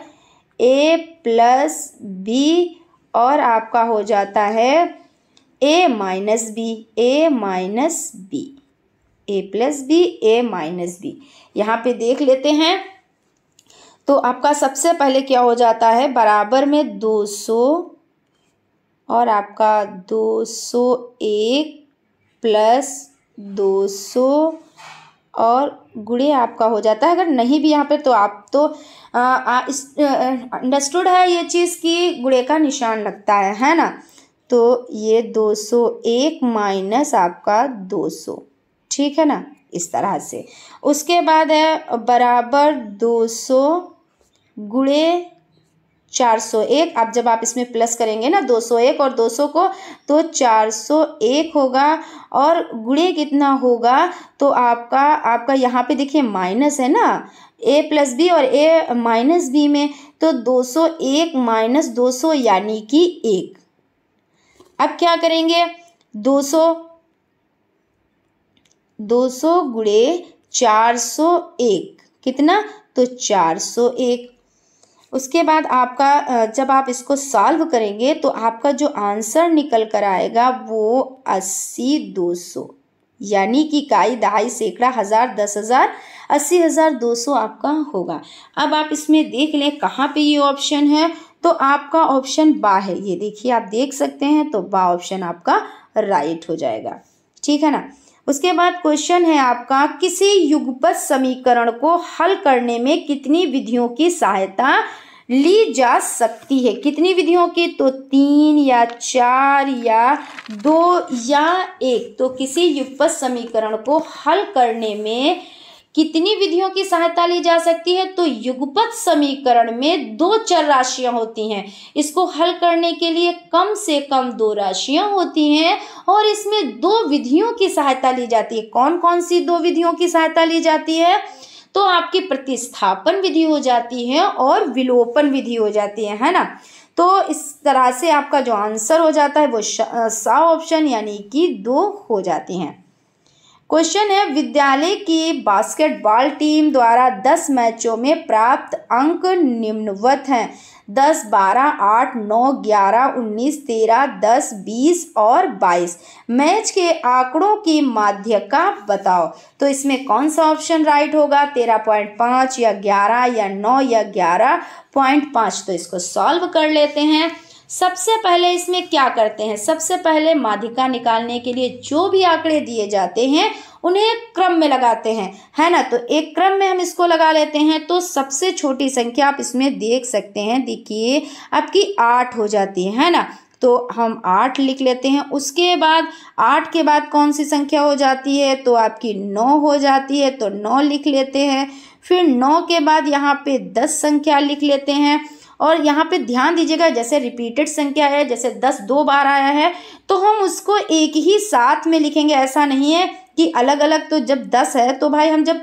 ए प्लस बी और आपका हो जाता है A minus B A minus B A plus B A minus B यहाँ पे देख लेते हैं तो आपका सबसे पहले क्या हो जाता है बराबर में दो सौ और आपका दो सौ एक प्लस दो सौ और गुड़े आपका हो जाता है अगर नहीं भी यहाँ पे तो आप तो अंडरस्टूड है ये चीज़ कि गुड़े का निशान लगता है है ना तो ये दो सौ एक माइनस आपका दो सौ ठीक है ना इस तरह से उसके बाद है बराबर दो सौ गुड़े 401 अब जब आप इसमें प्लस करेंगे ना 201 और 200 को तो 401 होगा और गुणे कितना होगा तो आपका आपका यहाँ पे देखिए माइनस है ना ए प्लस बी और ए माइनस बी में तो 201 माइनस सौ यानी कि एक अब क्या करेंगे 200 सौ गुणे एक कितना तो 401 उसके बाद आपका जब आप इसको सॉल्व करेंगे तो आपका जो आंसर निकल कर आएगा वो अस्सी दो सौ यानी कि काई दहाई सैकड़ा हज़ार दस हज़ार अस्सी हज़ार दो सौ आपका होगा अब आप इसमें देख लें कहाँ पे ये ऑप्शन है तो आपका ऑप्शन बा है ये देखिए आप देख सकते हैं तो बा ऑप्शन आपका राइट हो जाएगा ठीक है ना उसके बाद क्वेश्चन है आपका किसी युगपत समीकरण को हल करने में कितनी विधियों की सहायता ली जा सकती है कितनी विधियों की तो तीन या चार या दो या एक तो किसी युगपत समीकरण को हल करने में कितनी विधियों की सहायता ली जा सकती है तो युगपत समीकरण में दो चर राशियां होती हैं इसको हल करने के लिए कम से कम दो राशियां होती हैं और इसमें दो विधियों की सहायता ली जाती है कौन कौन सी दो विधियों की सहायता ली जाती है तो आपकी प्रतिस्थापन विधि हो जाती है और विलोपन विधि हो जाती है है ना तो इस तरह से आपका जो आंसर हो जाता है वो सा ऑप्शन यानी कि दो हो जाती हैं क्वेश्चन है विद्यालय की बास्केटबॉल टीम द्वारा दस मैचों में प्राप्त अंक निम्नवत हैं दस बारह आठ नौ ग्यारह उन्नीस तेरह दस बीस और बाईस मैच के आंकड़ों की का बताओ तो इसमें कौन सा ऑप्शन राइट होगा तेरह पॉइंट पाँच या ग्यारह या नौ या ग्यारह पॉइंट पाँच तो इसको सॉल्व कर लेते हैं सबसे पहले इसमें क्या करते हैं सबसे पहले माध्यिका निकालने के लिए जो भी आंकड़े दिए जाते हैं उन्हें एक क्रम में लगाते हैं है ना तो एक क्रम में हम इसको लगा लेते हैं तो सबसे छोटी संख्या आप इसमें देख सकते हैं देखिए आपकी आठ हो जाती है, है ना तो हम आठ लिख लेते हैं उसके बाद आठ के बाद कौन सी संख्या हो जाती है तो आपकी नौ हो जाती है तो नौ लिख लेते हैं फिर नौ के बाद यहाँ पे दस संख्या लिख लेते हैं और यहाँ पे ध्यान दीजिएगा जैसे रिपीटेड संख्या है जैसे दस दो बार आया है तो हम उसको एक ही साथ में लिखेंगे ऐसा नहीं है कि अलग अलग तो जब दस है तो भाई हम जब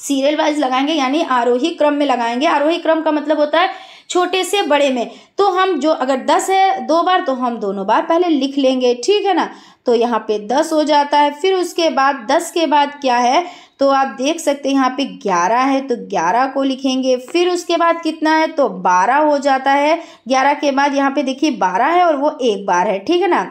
सीरियल वाइज लगाएंगे यानी आरोही क्रम में लगाएंगे आरोही क्रम का मतलब होता है छोटे से बड़े में तो हम जो अगर दस है दो बार तो हम दोनों बार पहले लिख लेंगे ठीक है ना तो यहाँ पे दस हो जाता है फिर उसके बाद दस के बाद क्या है तो आप देख सकते हैं यहाँ पे ग्यारह है तो ग्यारह को लिखेंगे फिर उसके बाद कितना है तो बारह हो जाता है ग्यारह के बाद यहाँ पे देखिए बारह है और वो एक बार है ठीक है ना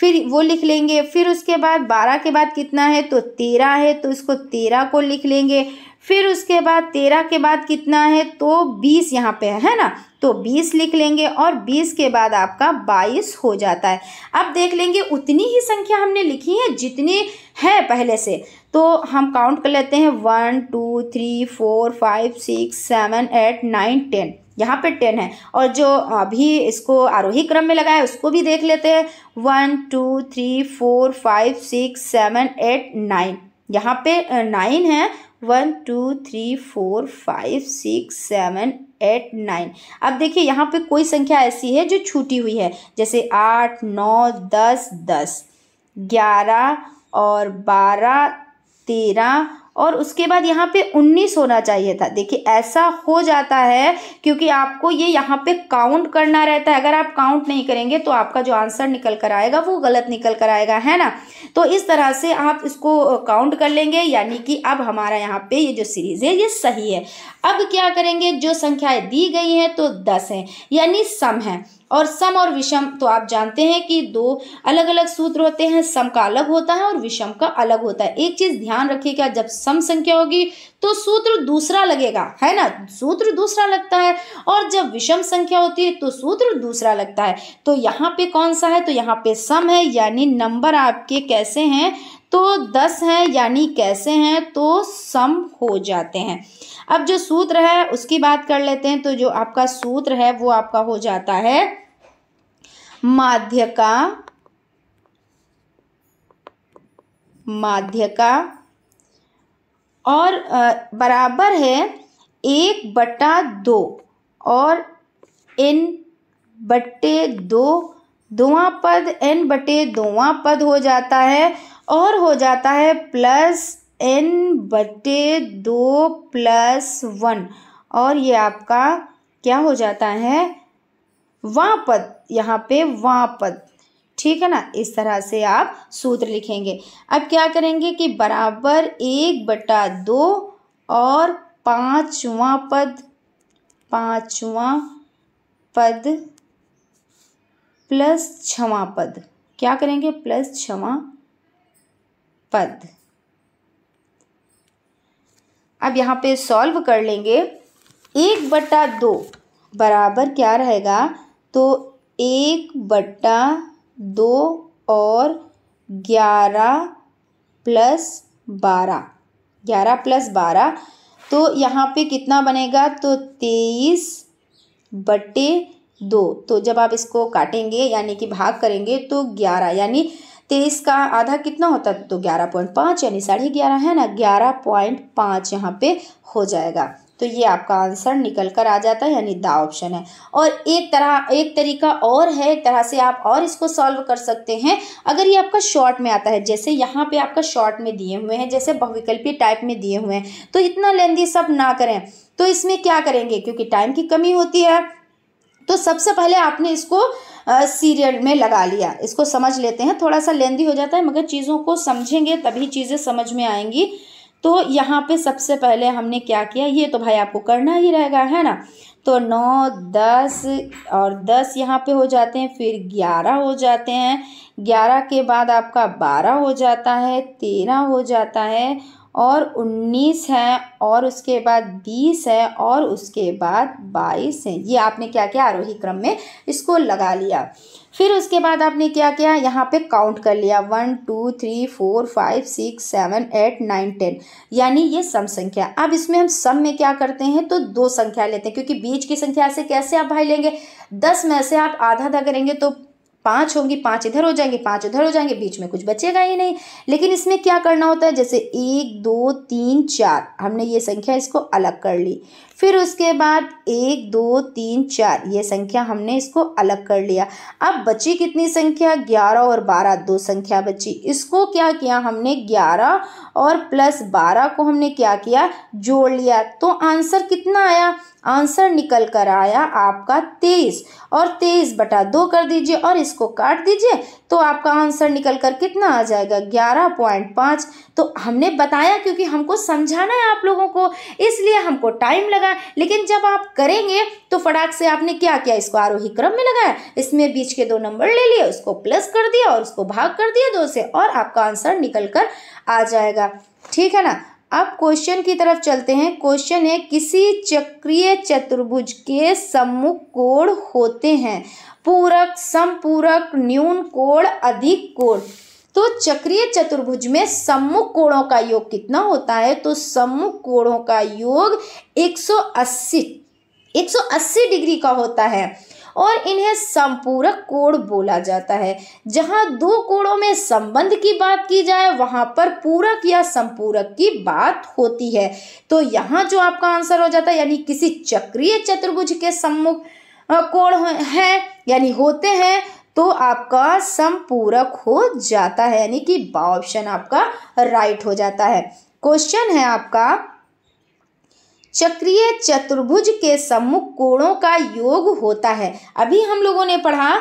फिर वो लिख लेंगे फिर उसके बाद बारह के बाद कितना है तो तेरह है तो इसको तेरह को लिख लेंगे फिर उसके बाद तेरह के बाद कितना है तो बीस यहाँ पे है ना तो बीस लिख लेंगे और बीस के बाद आपका बाईस हो जाता है अब देख लेंगे उतनी ही संख्या हमने लिखी है जितनी है पहले से तो हम काउंट कर लेते हैं one two three four five six seven eight nine ten यहाँ पे टेन है और जो अभी इसको आरोही क्रम में लगाया उसको भी देख लेते हैं one two three four five six seven eight nine यहाँ पे नाइन है one two three four five six seven eight nine अब देखिए यहाँ पे कोई संख्या ऐसी है जो छूटी हुई है जैसे आठ नौ दस दस ग्यारह और बारह तेरह और उसके बाद यहाँ पे 19 होना चाहिए था देखिए ऐसा हो जाता है क्योंकि आपको ये यहाँ पे काउंट करना रहता है अगर आप काउंट नहीं करेंगे तो आपका जो आंसर निकल कर आएगा वो गलत निकल कर आएगा है ना तो इस तरह से आप इसको काउंट कर लेंगे यानी कि अब हमारा यहाँ पे ये जो सीरीज़ है ये सही है अब क्या करेंगे जो संख्याएं दी गई हैं तो दस हैं यानी सम है और सम और विषम तो आप जानते हैं कि दो अलग अलग सूत्र होते हैं सम का अलग होता है और विषम का अलग होता है एक चीज़ ध्यान रखिएगा जब सम संख्या होगी तो सूत्र दूसरा लगेगा है ना सूत्र दूसरा लगता है और जब विषम संख्या होती है तो सूत्र दूसरा लगता है तो यहाँ पे कौन सा है तो यहाँ पे सम है यानी नंबर आपके कैसे हैं तो दस हैं यानी कैसे हैं तो सम हो जाते हैं अब जो सूत्र है उसकी बात कर लेते हैं तो जो आपका सूत्र है वो आपका हो जाता है माध्यका माध्यका और बराबर है एक बटा दो और एन बटे दो धुआं पद एन बटे धुआं पद हो जाता है और हो जाता है प्लस एन बटे दो प्लस वन और ये आपका क्या हो जाता है पद यहाँ पे पद ठीक है ना इस तरह से आप सूत्र लिखेंगे अब क्या करेंगे कि बराबर एक बटा दो और पाँचवा पद पाँचवा पद प्लस छवा पद क्या करेंगे प्लस छवा पद अब यहाँ पे सॉल्व कर लेंगे एक बटा दो बराबर क्या रहेगा तो एक बट्टा दो और ग्यारह प्लस बारह ग्यारह प्लस बारह तो यहाँ पे कितना बनेगा तो तेईस बटे दो तो जब आप इसको काटेंगे यानी कि भाग करेंगे तो ग्यारह यानी तेईस का आधा कितना होता तो ग्यारह पॉइंट पाँच यानी साढ़े ग्यारह है ना ग्यारह पॉइंट पाँच यहाँ पे हो जाएगा तो ये आपका आंसर निकल कर आ जाता है यानी दा ऑप्शन है और एक तरह एक तरीका और है एक तरह से आप और इसको सॉल्व कर सकते हैं अगर ये आपका शॉर्ट में आता है जैसे यहाँ पे आपका शॉर्ट में दिए हुए हैं जैसे बहुविकल्पी टाइप में दिए हुए हैं तो इतना लेंदी सब ना करें तो इसमें क्या करेंगे क्योंकि टाइम की कमी होती है तो सबसे पहले आपने इसको सीरियल में लगा लिया इसको समझ लेते हैं थोड़ा सा लेंदी हो जाता है मगर चीज़ों को समझेंगे तभी चीज़ें समझ में आएंगी तो यहाँ पे सबसे पहले हमने क्या किया ये तो भाई आपको करना ही रहेगा है ना तो नौ दस और दस यहाँ पे हो जाते हैं फिर ग्यारह हो जाते हैं ग्यारह के बाद आपका बारह हो जाता है तेरह हो जाता है और उन्नीस है और उसके बाद बीस है और उसके बाद बाईस है ये आपने क्या किया आरोही क्रम में इसको लगा लिया फिर उसके बाद आपने क्या किया यहाँ पे काउंट कर लिया one two three four five six seven eight nine ten यानी ये सम संख्या अब इसमें हम सम में क्या करते हैं तो दो संख्या लेते हैं क्योंकि बीच की संख्या से कैसे आप भाई लेंगे दस में से आप आधा आधा करेंगे तो पाँच होंगी पाँच इधर हो जाएंगे पाँच उधर हो जाएंगे बीच में कुछ बचेगा ही नहीं लेकिन इसमें क्या करना होता है जैसे एक दो तीन चार हमने ये संख्या इसको अलग कर ली फिर उसके बाद एक दो तीन चार ये संख्या हमने इसको अलग कर लिया अब बची कितनी संख्या ग्यारह और बारह दो संख्या बची इसको क्या किया हमने ग्यारह और प्लस बारह को हमने क्या किया जोड़ लिया तो आंसर कितना आया आंसर निकल कर आया आपका तेईस और तेईस बटा दो कर दीजिए और इसको काट दीजिए तो आपका आंसर निकल कर कितना आ जाएगा ग्यारह पॉइंट पाँच तो हमने बताया क्योंकि हमको समझाना है आप लोगों को इसलिए हमको टाइम लगा लेकिन जब आप करेंगे तो फटाक से आपने क्या किया इसको आरोही क्रम में लगाया इसमें बीच के दो नंबर ले लिए उसको प्लस कर दिया और उसको भाग कर दिया दो से और आपका आंसर निकल कर आ जाएगा ठीक है ना अब क्वेश्चन की तरफ चलते हैं क्वेश्चन है किसी चक्रीय चतुर्भुज के सम्मुख कोण होते हैं पूरक समपूरक न्यून कोण अधिक कोण तो चक्रीय चतुर्भुज में सम्मुख कोणों का योग कितना होता है तो सम्मुख कोणों का योग 180 180 डिग्री का होता है और इन्हें संपूरक कोण बोला जाता है जहाँ दो कोणों में संबंध की बात की जाए वहाँ पर पूरक या संपूरक की बात होती है तो यहाँ जो आपका आंसर हो जाता है यानी किसी चक्रीय चतुर्भुज के सम्मुख कोण है यानी होते हैं तो आपका संपूरक हो जाता है यानी कि बा ऑप्शन आपका राइट हो जाता है क्वेश्चन है आपका चक्रीय चतुर्भुज के सम्मुख कोणों का योग होता है अभी हम लोगों ने पढ़ा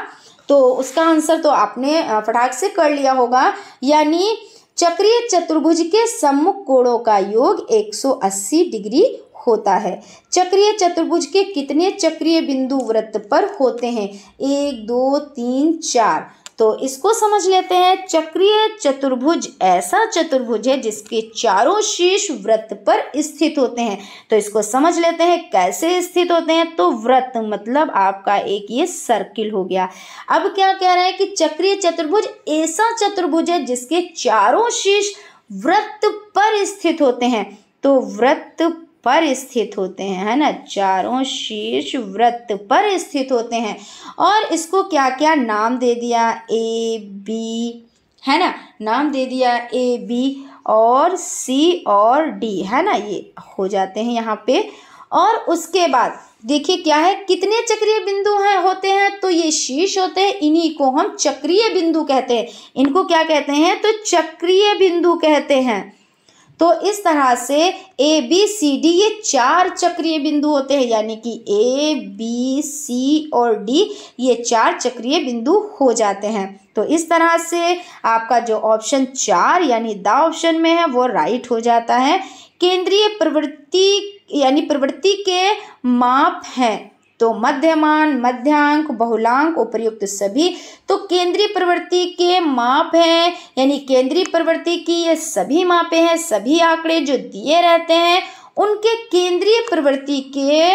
तो उसका आंसर तो आपने फटाक से कर लिया होगा यानी चक्रीय चतुर्भुज के सम्मुख कोणों का योग 180 डिग्री होता है चक्रीय चतुर्भुज के कितने चक्रीय बिंदु वृत्त पर होते हैं एक दो तीन चार तो इसको समझ लेते हैं चक्रीय चतुर्भुज ऐसा चतुर्भुज है जिसके चारों शीर्ष व्रत पर स्थित होते हैं तो इसको समझ लेते हैं कैसे स्थित होते हैं तो व्रत मतलब आपका एक ये सर्किल हो गया अब क्या कह रहे हैं कि चक्रीय चतुर्भुज ऐसा चतुर्भुज है जिसके चारों शीर्ष व्रत पर स्थित होते हैं तो व्रत पर स्थित होते हैं है ना चारों शीर्ष व्रत पर स्थित होते हैं और इसको क्या क्या नाम दे दिया ए बी है ना नाम दे दिया ए बी और सी और डी है ना ये हो जाते हैं यहाँ पे और उसके बाद देखिए क्या है कितने चक्रीय बिंदु हैं होते हैं तो ये शीर्ष होते हैं इन्हीं को हम चक्रीय बिंदु कहते हैं इनको क्या कहते हैं तो चक्रीय बिंदु कहते हैं तो इस तरह से ए बी सी डी ये चार चक्रीय बिंदु होते हैं यानी कि ए बी सी और डी ये चार चक्रीय बिंदु हो जाते हैं तो इस तरह से आपका जो ऑप्शन चार यानी द ऑप्शन में है वो राइट हो जाता है केंद्रीय प्रवृत्ति यानी प्रवृत्ति के माप हैं तो मध्यमान मध्यांक बहुलांक उपयुक्त सभी तो केंद्रीय प्रवृत्ति के माप हैं यानी केंद्रीय प्रवृत्ति की ये सभी मापे हैं सभी आंकड़े जो दिए रहते हैं उनके केंद्रीय प्रवृत्ति के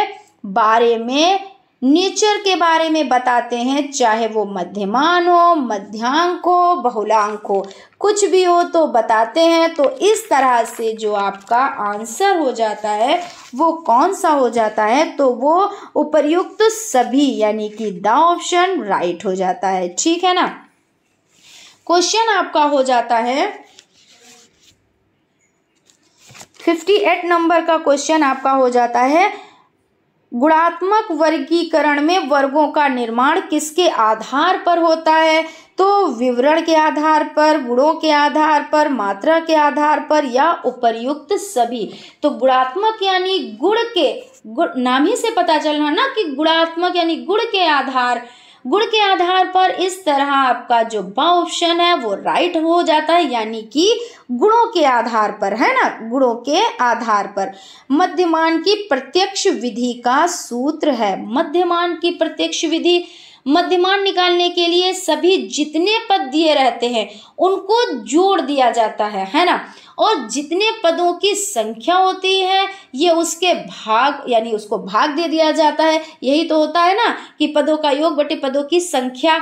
बारे में नेचर के बारे में बताते हैं चाहे वो मध्यमान हो मध्यांक हो बहुलांक हो कुछ भी हो तो बताते हैं तो इस तरह से जो आपका आंसर हो जाता है वो कौन सा हो जाता है तो वो उपयुक्त सभी यानी कि द ऑप्शन राइट हो जाता है ठीक है ना क्वेश्चन आपका हो जाता है फिफ्टी एट नंबर का क्वेश्चन आपका हो जाता है गुणात्मक वर्गीकरण में वर्गों का निर्माण किसके आधार पर होता है तो विवरण के आधार पर गुणों के आधार पर मात्रा के आधार पर या उपर्युक्त सभी तो गुणात्मक यानी गुण के गुण नाम ही से पता चल रहा ना कि गुणात्मक यानी गुण के आधार गुण के आधार पर इस तरह आपका जो बा ऑप्शन है वो राइट हो जाता है यानी कि गुणों के आधार पर है ना गुणों के आधार पर मध्यमान की प्रत्यक्ष विधि का सूत्र है मध्यमान की प्रत्यक्ष विधि मध्यमान निकालने के लिए सभी जितने पद दिए रहते हैं उनको जोड़ दिया जाता है है ना और जितने पदों की संख्या होती है ये उसके भाग यानी उसको भाग दे दिया जाता है यही तो होता है ना कि पदों का योग बटे पदों की संख्या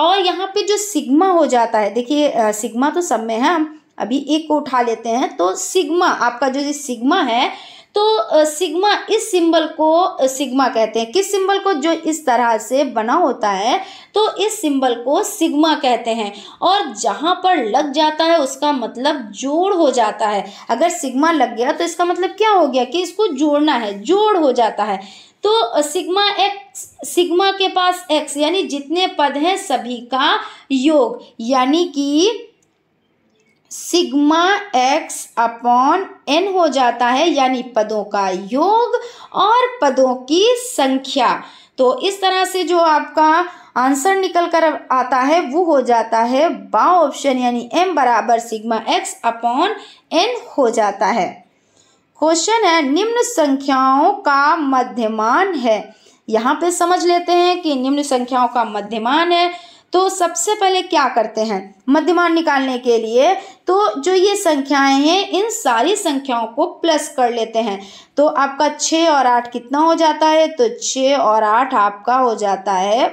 और यहाँ पे जो सिग्मा हो जाता है देखिए सिग्मा तो सब में है हम अभी एक को उठा लेते हैं तो सिग्मा आपका जो सिग्मा है तो सिग्मा इस सिंबल को सिग्मा कहते हैं किस सिंबल को जो इस तरह से बना होता है तो इस सिंबल को सिग्मा कहते हैं और जहाँ पर लग जाता है उसका मतलब जोड़ हो जाता है अगर सिग्मा लग गया तो इसका मतलब क्या हो गया कि इसको जोड़ना है जोड़ हो जाता है तो सिग्मा एक्स सिग्मा के पास एक्स यानी जितने पद हैं सभी का योग यानी कि सिग्मा एक्स अपॉन एन हो जाता है यानी पदों का योग और पदों की संख्या तो इस तरह से जो आपका आंसर निकल कर आता है वो हो जाता है बा ऑप्शन यानी एम बराबर सिग्मा एक्स अपॉन एन हो जाता है क्वेश्चन है निम्न संख्याओं का मध्यमान है यहाँ पे समझ लेते हैं कि निम्न संख्याओं का मध्यमान है तो सबसे पहले क्या करते हैं मध्यमान निकालने के लिए तो जो ये संख्याएं हैं इन सारी संख्याओं को प्लस कर लेते हैं तो आपका छः और आठ कितना हो जाता है तो छः और आठ आपका हो जाता है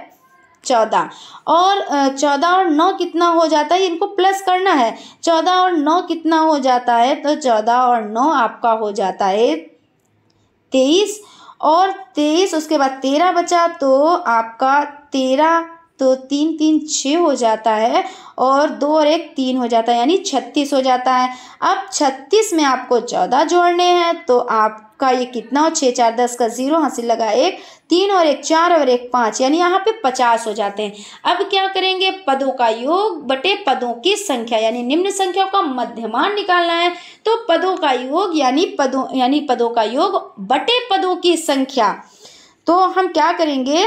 चौदह और चौदह और नौ कितना हो जाता है इनको प्लस करना है चौदह और नौ कितना हो जाता है तो चौदह और नौ आपका हो जाता है तेईस और तेईस उसके बाद तेरह बचा तो आपका तेरह तो तीन तीन छः हो जाता है और दो और एक तीन हो जाता है यानी छत्तीस हो जाता है अब छत्तीस में आपको चौदह जोड़ने हैं तो आपका ये कितना हो छः चार दस का ज़ीरो हासिल लगा एक तीन और एक चार और एक पाँच यानी यहाँ पे पचास हो जाते हैं अब क्या करेंगे पदों का योग बटे पदों की संख्या यानी निम्न संख्याओं का मध्यमान निकालना है तो पदों का योग यानी पदों यानी पदों का योग बटे पदों की संख्या तो हम क्या करेंगे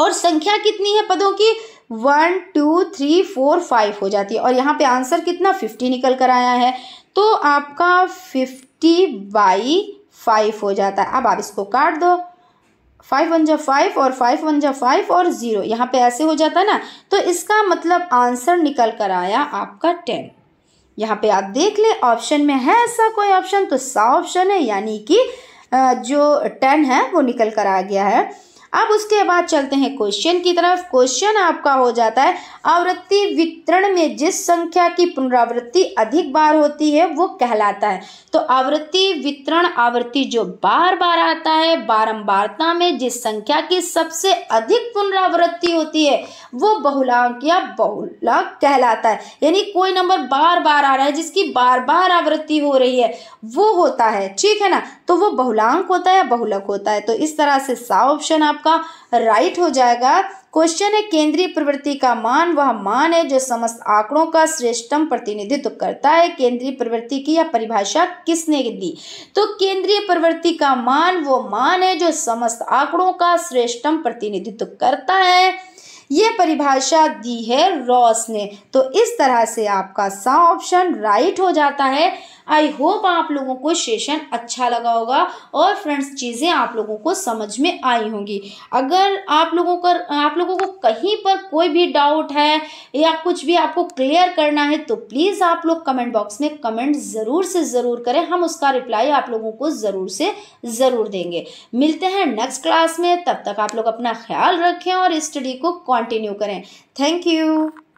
और संख्या कितनी है पदों की one two three four five हो जाती है और यहाँ पे आंसर कितना फिफ्टी निकल कर आया है तो आपका फिफ्टी बाई फाइव हो जाता है अब आप इसको काट दो फाइव वन जो फाइव और फाइव वन जो फाइव और ज़ीरो यहाँ पे ऐसे हो जाता है ना तो इसका मतलब आंसर निकल कर आया आपका टेन यहाँ पे आप देख ले ऑप्शन में है ऐसा कोई ऑप्शन तो सा ऑप्शन है यानी कि जो टेन है वो निकल कर आ गया है अब उसके बाद चलते हैं क्वेश्चन की तरफ क्वेश्चन आपका हो जाता है आवृत्ति वितरण में जिस संख्या की पुनरावृत्ति अधिक बार होती है वो कहलाता है तो आवृत्ति वितरण आवृत्ति जो बार बार आता है बारंबारता में जिस संख्या की सबसे अधिक पुनरावृत्ति होती है वो बहुलांक या बहुलांक कहलाता है यानी कोई नंबर बार बार आ रहा है जिसकी बार बार आवृत्ति हो रही है वो होता है ठीक है ना तो वो बहुलांक होता है बहुलक होता है तो इस तरह से सा ऑप्शन आप आपका राइट हो जाएगा क्वेश्चन है केंद्रीय प्रवृत्ति का मान वह मान है जो समस्त आंकड़ों का श्रेष्ठतम प्रतिनिधित्व करता है केंद्रीय प्रवृत्ति की या परिभाषा किसने दी तो केंद्रीय प्रवृत्ति का मान वो मान है जो समस्त आंकड़ों का श्रेष्ठतम प्रतिनिधित्व करता है ये परिभाषा दी है रॉस ने तो इस तरह से आपका सा ऑप्शन राइट हो जाता है आई होप आप लोगों को सेशन अच्छा लगा होगा और फ्रेंड्स चीज़ें आप लोगों को समझ में आई होंगी अगर आप लोगों का आप लोगों को कहीं पर कोई भी डाउट है या कुछ भी आपको क्लियर करना है तो प्लीज़ आप लोग कमेंट बॉक्स में कमेंट ज़रूर से ज़रूर करें हम उसका रिप्लाई आप लोगों को ज़रूर से ज़रूर देंगे मिलते हैं नेक्स्ट क्लास में तब तक आप लोग अपना ख्याल रखें और स्टडी को कंटिन्यू करें थैंक यू